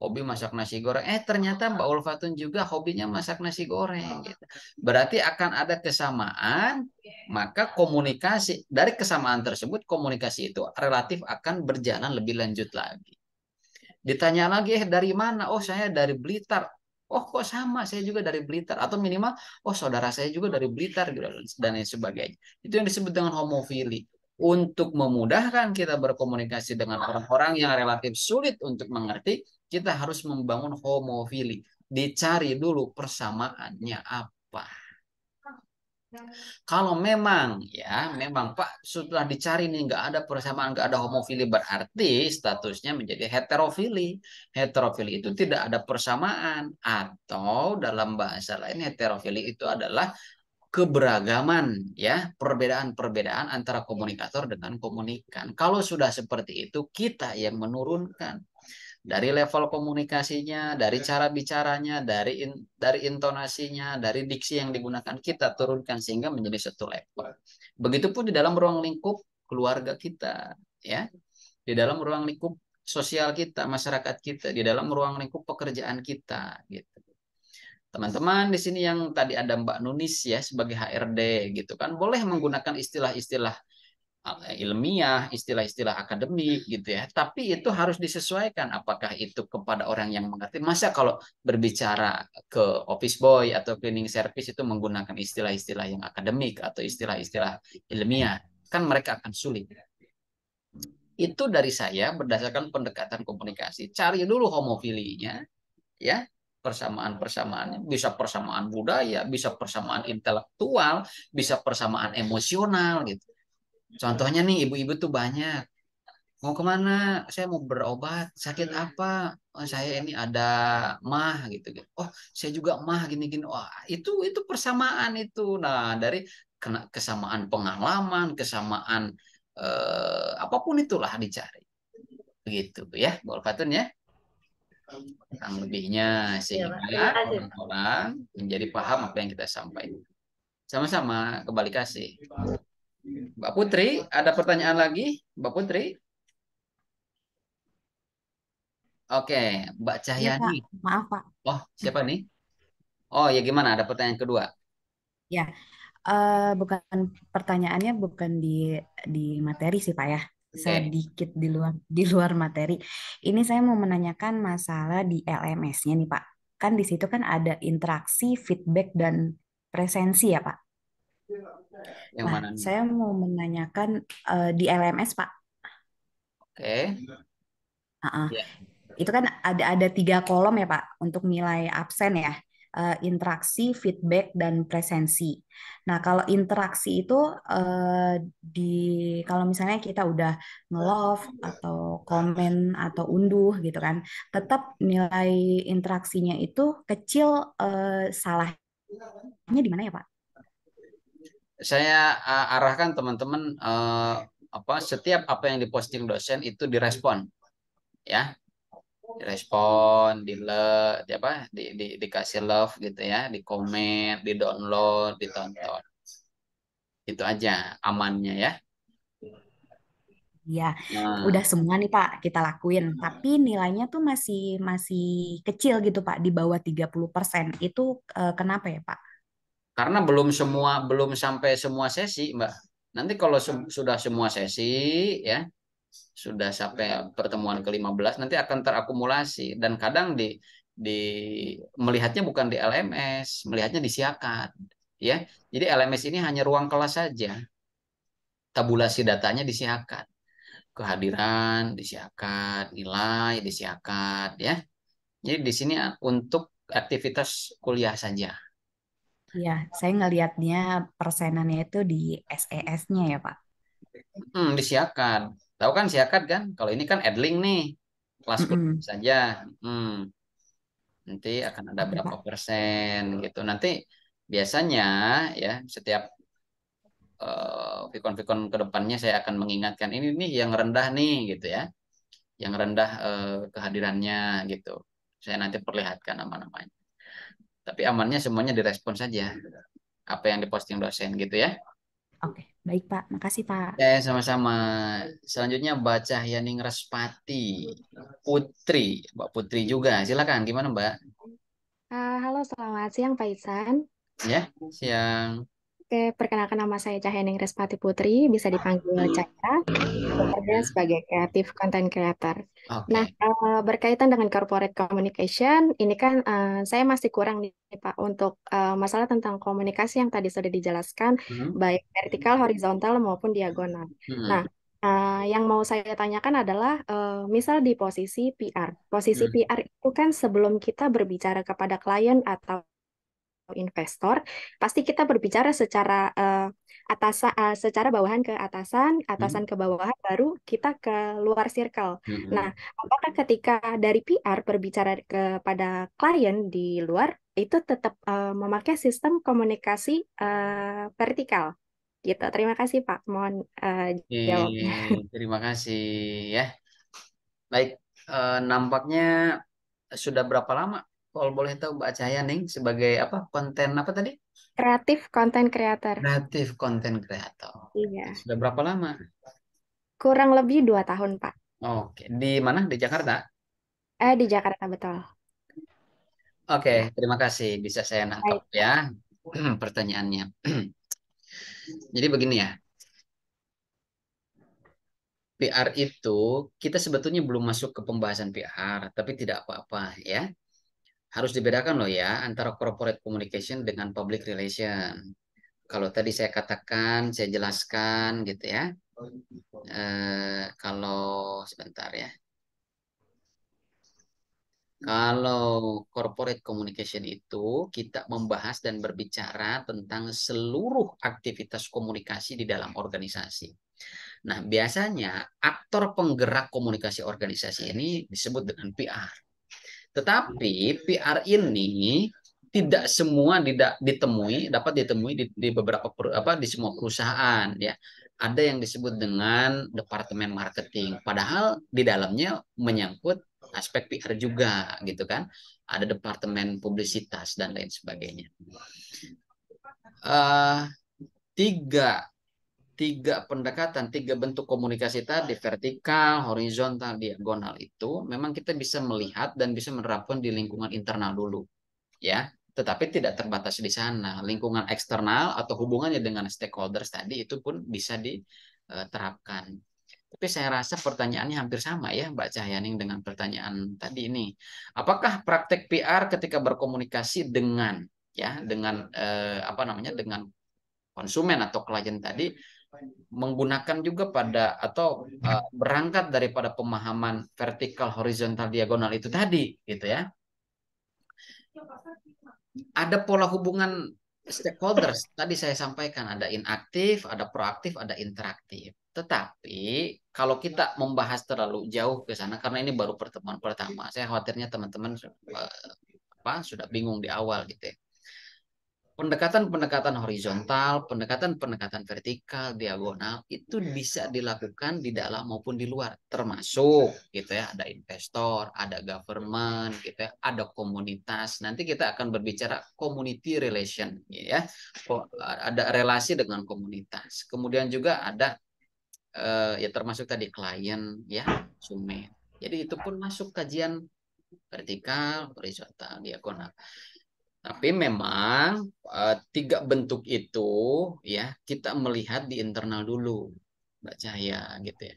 Speaker 1: hobi masak nasi goreng. Eh ternyata Mbak Ulfatun juga hobinya masak nasi goreng. Ah. Gitu. Berarti akan ada kesamaan, iya. maka komunikasi dari kesamaan tersebut komunikasi itu relatif akan berjalan lebih lanjut lagi. Ditanya lagi eh dari mana? Oh saya dari Blitar. Oh kok sama saya juga dari Blitar atau minimal oh saudara saya juga dari Blitar gitu, dan lain sebagainya. Itu yang disebut dengan homofili untuk memudahkan kita berkomunikasi dengan orang-orang yang relatif sulit untuk mengerti, kita harus membangun homofili. Dicari dulu persamaannya apa. Kalau memang ya, memang Pak setelah dicari nih nggak ada persamaan, nggak ada homofili berarti statusnya menjadi heterofili. Heterofili itu tidak ada persamaan atau dalam bahasa lain heterofili itu adalah keberagaman ya, perbedaan-perbedaan antara komunikator dengan komunikan. Kalau sudah seperti itu kita yang menurunkan dari level komunikasinya, dari ya. cara bicaranya, dari in, dari intonasinya, dari diksi yang digunakan kita turunkan sehingga menjadi satu level. Begitupun di dalam ruang lingkup keluarga kita, ya. Di dalam ruang lingkup sosial kita, masyarakat kita, di dalam ruang lingkup pekerjaan kita gitu. Teman-teman di sini yang tadi ada Mbak Nunis ya sebagai HRD gitu kan boleh menggunakan istilah-istilah Eh, ilmiah, istilah-istilah akademik gitu ya. Tapi itu harus disesuaikan apakah itu kepada orang yang mengerti. Masa kalau berbicara ke office boy atau cleaning service itu menggunakan istilah-istilah yang akademik atau istilah-istilah ilmiah, kan mereka akan sulit. Itu dari saya berdasarkan pendekatan komunikasi. Cari dulu homofilinya ya, persamaan-persamaannya bisa persamaan budaya, bisa persamaan intelektual, bisa persamaan emosional gitu Contohnya nih ibu-ibu tuh banyak. Mau kemana? Saya mau berobat. Sakit iya. apa? Oh, saya ini ada mah gitu, gitu Oh, saya juga mah gini-gini. Wah, itu itu persamaan itu. Nah, dari kesamaan pengalaman, kesamaan eh, apapun itulah dicari. Begitu ya, Bu Fatun ya Yang lebihnya iya, sehingga orang-orang menjadi paham apa yang kita sampaikan. Sama-sama kembali kasih. Mbak Putri, ada pertanyaan lagi? Mbak Putri? Oke, Mbak iya, Cahyani. Ya, Pak. Maaf, Pak. Oh, siapa nih? Oh, ya gimana? Ada pertanyaan kedua?
Speaker 5: Ya, uh, bukan pertanyaannya bukan di di materi sih, Pak ya. Okay. Sedikit di luar di luar materi. Ini saya mau menanyakan masalah di LMS-nya nih, Pak. Kan di situ kan ada interaksi, feedback dan presensi ya, Pak.
Speaker 3: Yang nah, Saya
Speaker 5: mau menanyakan uh, di LMS, Pak. Oke. Okay. Uh -uh. Yeah. Itu kan ada ada tiga kolom ya, Pak, untuk nilai absen ya. Eh, interaksi, feedback, dan presensi. Nah, kalau interaksi itu uh, di kalau misalnya kita udah nge-love atau komen atau unduh gitu kan, tetap nilai interaksinya itu kecil uh, salahnya di mana ya, Pak?
Speaker 1: saya uh, arahkan teman-teman uh, apa setiap apa yang diposting dosen itu direspon ya direspon di, love di apa di, di, dikasih love gitu ya di komen di download ditonton itu aja amannya ya
Speaker 3: ya
Speaker 5: nah. udah semua nih Pak kita lakuin, tapi nilainya tuh masih masih kecil gitu Pak, di bawah 30%. Itu eh, kenapa ya Pak?
Speaker 1: Karena belum semua belum sampai semua sesi, Mbak. Nanti kalau se sudah semua sesi ya, sudah sampai pertemuan ke-15 nanti akan terakumulasi dan kadang di di melihatnya bukan di LMS, melihatnya di siakat ya. Jadi LMS ini hanya ruang kelas saja. Tabulasi datanya di siakat. Kehadiran di siakat, nilai di siakat ya. Jadi di sini untuk aktivitas kuliah saja.
Speaker 5: Iya, saya ngelihatnya persenannya itu di SES-nya ya, Pak.
Speaker 1: Hmm, di Tahu kan Siakan kan? Kalau ini kan Edling nih. Kelas mm-hmm. saja. Hmm. Nanti akan ada berapa persen gitu. Nanti biasanya ya setiap uh, vikon-vikon ke depannya saya akan mengingatkan ini nih yang rendah nih gitu ya. Yang rendah uh, kehadirannya gitu. Saya nanti perlihatkan nama-namanya. Tapi amannya semuanya direspon saja. Apa yang diposting dosen gitu ya. Oke, baik Pak. Makasih Pak. Ya, sama-sama. Selanjutnya Baca Yaning Respati, Putri. Mbak Putri juga. Silakan, gimana Mbak?
Speaker 4: Uh, halo, selamat siang Pak Isan.
Speaker 1: Ya, siang.
Speaker 4: Oke, perkenalkan nama saya Cahyaning Respati Putri, bisa dipanggil hmm. Cahya, bekerja hmm. sebagai kreatif content creator. Okay. Nah, eh, berkaitan dengan corporate communication, ini kan uh, saya masih kurang nih Pak untuk uh, masalah tentang komunikasi yang tadi sudah dijelaskan, -hmm. baik vertikal, horizontal maupun diagonal. -hmm. Nah, Uh, yang mau saya tanyakan adalah, uh, misal di posisi PR, posisi hmm. PR itu kan sebelum kita berbicara kepada klien atau investor, pasti kita berbicara secara uh, eh, atas uh, eh, secara bawahan ke atasan, atasan hmm. ke bawahan, baru kita ke luar circle. Hmm. Nah, apakah ketika dari PR berbicara kepada klien di luar itu tetap uh, memakai sistem komunikasi uh, vertikal? Gitu. Terima kasih Pak, mohon uh,
Speaker 1: terima kasih ya. Baik, uh, nampaknya sudah berapa lama kalau boleh tahu Mbak Cahaya nih sebagai apa konten apa tadi?
Speaker 4: Kreatif konten kreator.
Speaker 1: Kreatif konten kreator. Iya. Sudah berapa lama?
Speaker 4: Kurang lebih dua tahun, Pak.
Speaker 1: Oke, di mana? Di Jakarta?
Speaker 4: Eh, di Jakarta betul.
Speaker 1: Oke, terima kasih bisa saya nangkap ya pertanyaannya. Jadi begini ya. PR itu kita sebetulnya belum masuk ke pembahasan PR, tapi tidak apa-apa ya harus dibedakan loh ya antara corporate communication dengan public relation. Kalau tadi saya katakan, saya jelaskan gitu ya. E, kalau sebentar ya. Kalau corporate communication itu kita membahas dan berbicara tentang seluruh aktivitas komunikasi di dalam organisasi. Nah, biasanya aktor penggerak komunikasi organisasi ini disebut dengan PR tetapi PR ini tidak semua tidak ditemui dapat ditemui di, di beberapa apa di semua perusahaan ya. Ada yang disebut dengan departemen marketing. Padahal di dalamnya menyangkut aspek PR juga gitu kan. Ada departemen publisitas dan lain sebagainya. Uh, tiga tiga pendekatan, tiga bentuk komunikasi tadi, vertikal, horizontal, diagonal itu memang kita bisa melihat dan bisa menerapkan di lingkungan internal dulu. Ya, tetapi tidak terbatas di sana. Lingkungan eksternal atau hubungannya dengan stakeholders tadi itu pun bisa diterapkan. E, Tapi saya rasa pertanyaannya hampir sama ya Mbak Cahyaning dengan pertanyaan tadi ini. Apakah praktek PR ketika berkomunikasi dengan ya dengan eh, apa namanya dengan konsumen atau klien tadi menggunakan juga pada atau uh, berangkat daripada pemahaman vertikal horizontal diagonal itu tadi gitu ya ada pola hubungan stakeholders tadi saya sampaikan ada inaktif ada proaktif ada interaktif tetapi kalau kita membahas terlalu jauh ke sana karena ini baru pertemuan pertama saya khawatirnya teman-teman uh, apa sudah bingung di awal gitu ya pendekatan-pendekatan horizontal, pendekatan-pendekatan vertikal, diagonal itu bisa dilakukan di dalam maupun di luar, termasuk gitu ya, ada investor, ada government, gitu ya, ada komunitas. Nanti kita akan berbicara community relation, gitu ya, oh, ada relasi dengan komunitas. Kemudian juga ada eh, ya termasuk tadi klien, ya, summit. Jadi itu pun masuk kajian vertikal, horizontal, diagonal. Tapi memang eh, tiga bentuk itu ya kita melihat di internal dulu, Mbak Cahya gitu ya.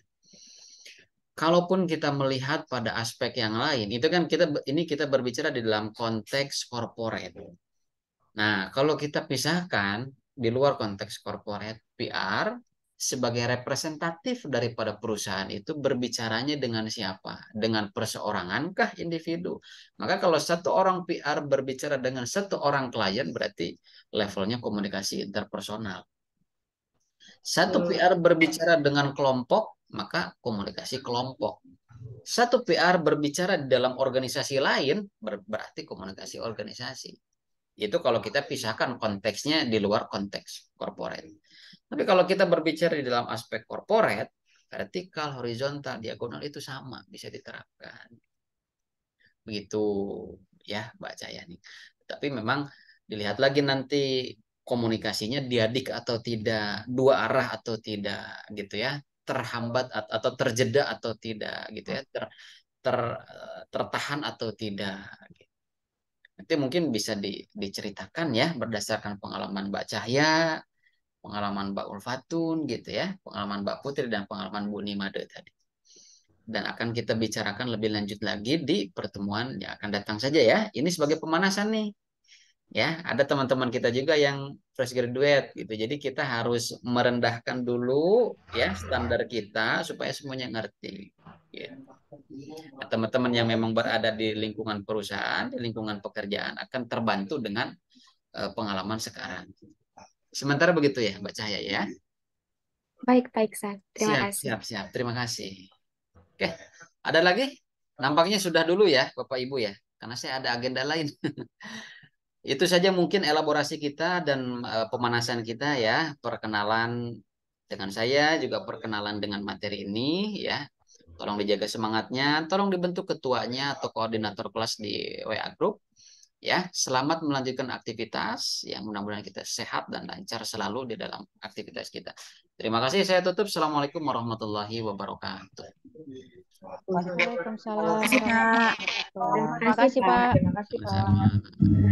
Speaker 1: Kalaupun kita melihat pada aspek yang lain, itu kan kita ini kita berbicara di dalam konteks corporate. Nah, kalau kita pisahkan di luar konteks corporate PR, sebagai representatif daripada perusahaan itu berbicaranya dengan siapa? Dengan perseorangankah individu? Maka kalau satu orang PR berbicara dengan satu orang klien berarti levelnya komunikasi interpersonal. Satu PR berbicara dengan kelompok, maka komunikasi kelompok. Satu PR berbicara di dalam organisasi lain ber berarti komunikasi organisasi. Itu kalau kita pisahkan konteksnya di luar konteks korporat. Tapi kalau kita berbicara di dalam aspek korporat, vertikal, horizontal, diagonal itu sama bisa diterapkan. Begitu ya Mbak Cahyani Tapi memang dilihat lagi nanti komunikasinya diadik atau tidak, dua arah atau tidak gitu ya, terhambat atau terjeda atau tidak gitu ya, ter, ter eh, tertahan atau tidak. Gitu. Nanti mungkin bisa di, diceritakan ya berdasarkan pengalaman Mbak Cahya pengalaman Mbak Ulfatun gitu ya, pengalaman Mbak Putri dan pengalaman Bu Nimade tadi. Dan akan kita bicarakan lebih lanjut lagi di pertemuan yang akan datang saja ya. Ini sebagai pemanasan nih. Ya, ada teman-teman kita juga yang fresh graduate gitu. Jadi kita harus merendahkan dulu ya standar kita supaya semuanya ngerti. teman ya. nah, teman-teman yang memang berada di lingkungan perusahaan, di lingkungan pekerjaan akan terbantu dengan eh, pengalaman sekarang. Sementara begitu ya, Mbak Cahaya ya. Iya. Baik, baik, Sa. Terima siap, kasih. Siap, siap. Terima kasih. Oke, ada lagi? Nampaknya sudah dulu ya, Bapak Ibu ya, karena saya ada agenda lain. Itu saja mungkin elaborasi kita dan uh, pemanasan kita ya, perkenalan dengan saya juga perkenalan dengan materi ini ya. Tolong dijaga semangatnya, tolong dibentuk ketuanya atau koordinator kelas di WA group Ya, selamat melanjutkan aktivitas. Ya, mudah-mudahan kita sehat dan lancar selalu di dalam aktivitas kita. Terima kasih. Saya tutup. Assalamualaikum warahmatullahi wabarakatuh.
Speaker 5: Waalaikumsalam. Terima kasih, Terima kasih, Pak. Terima kasih, Pak.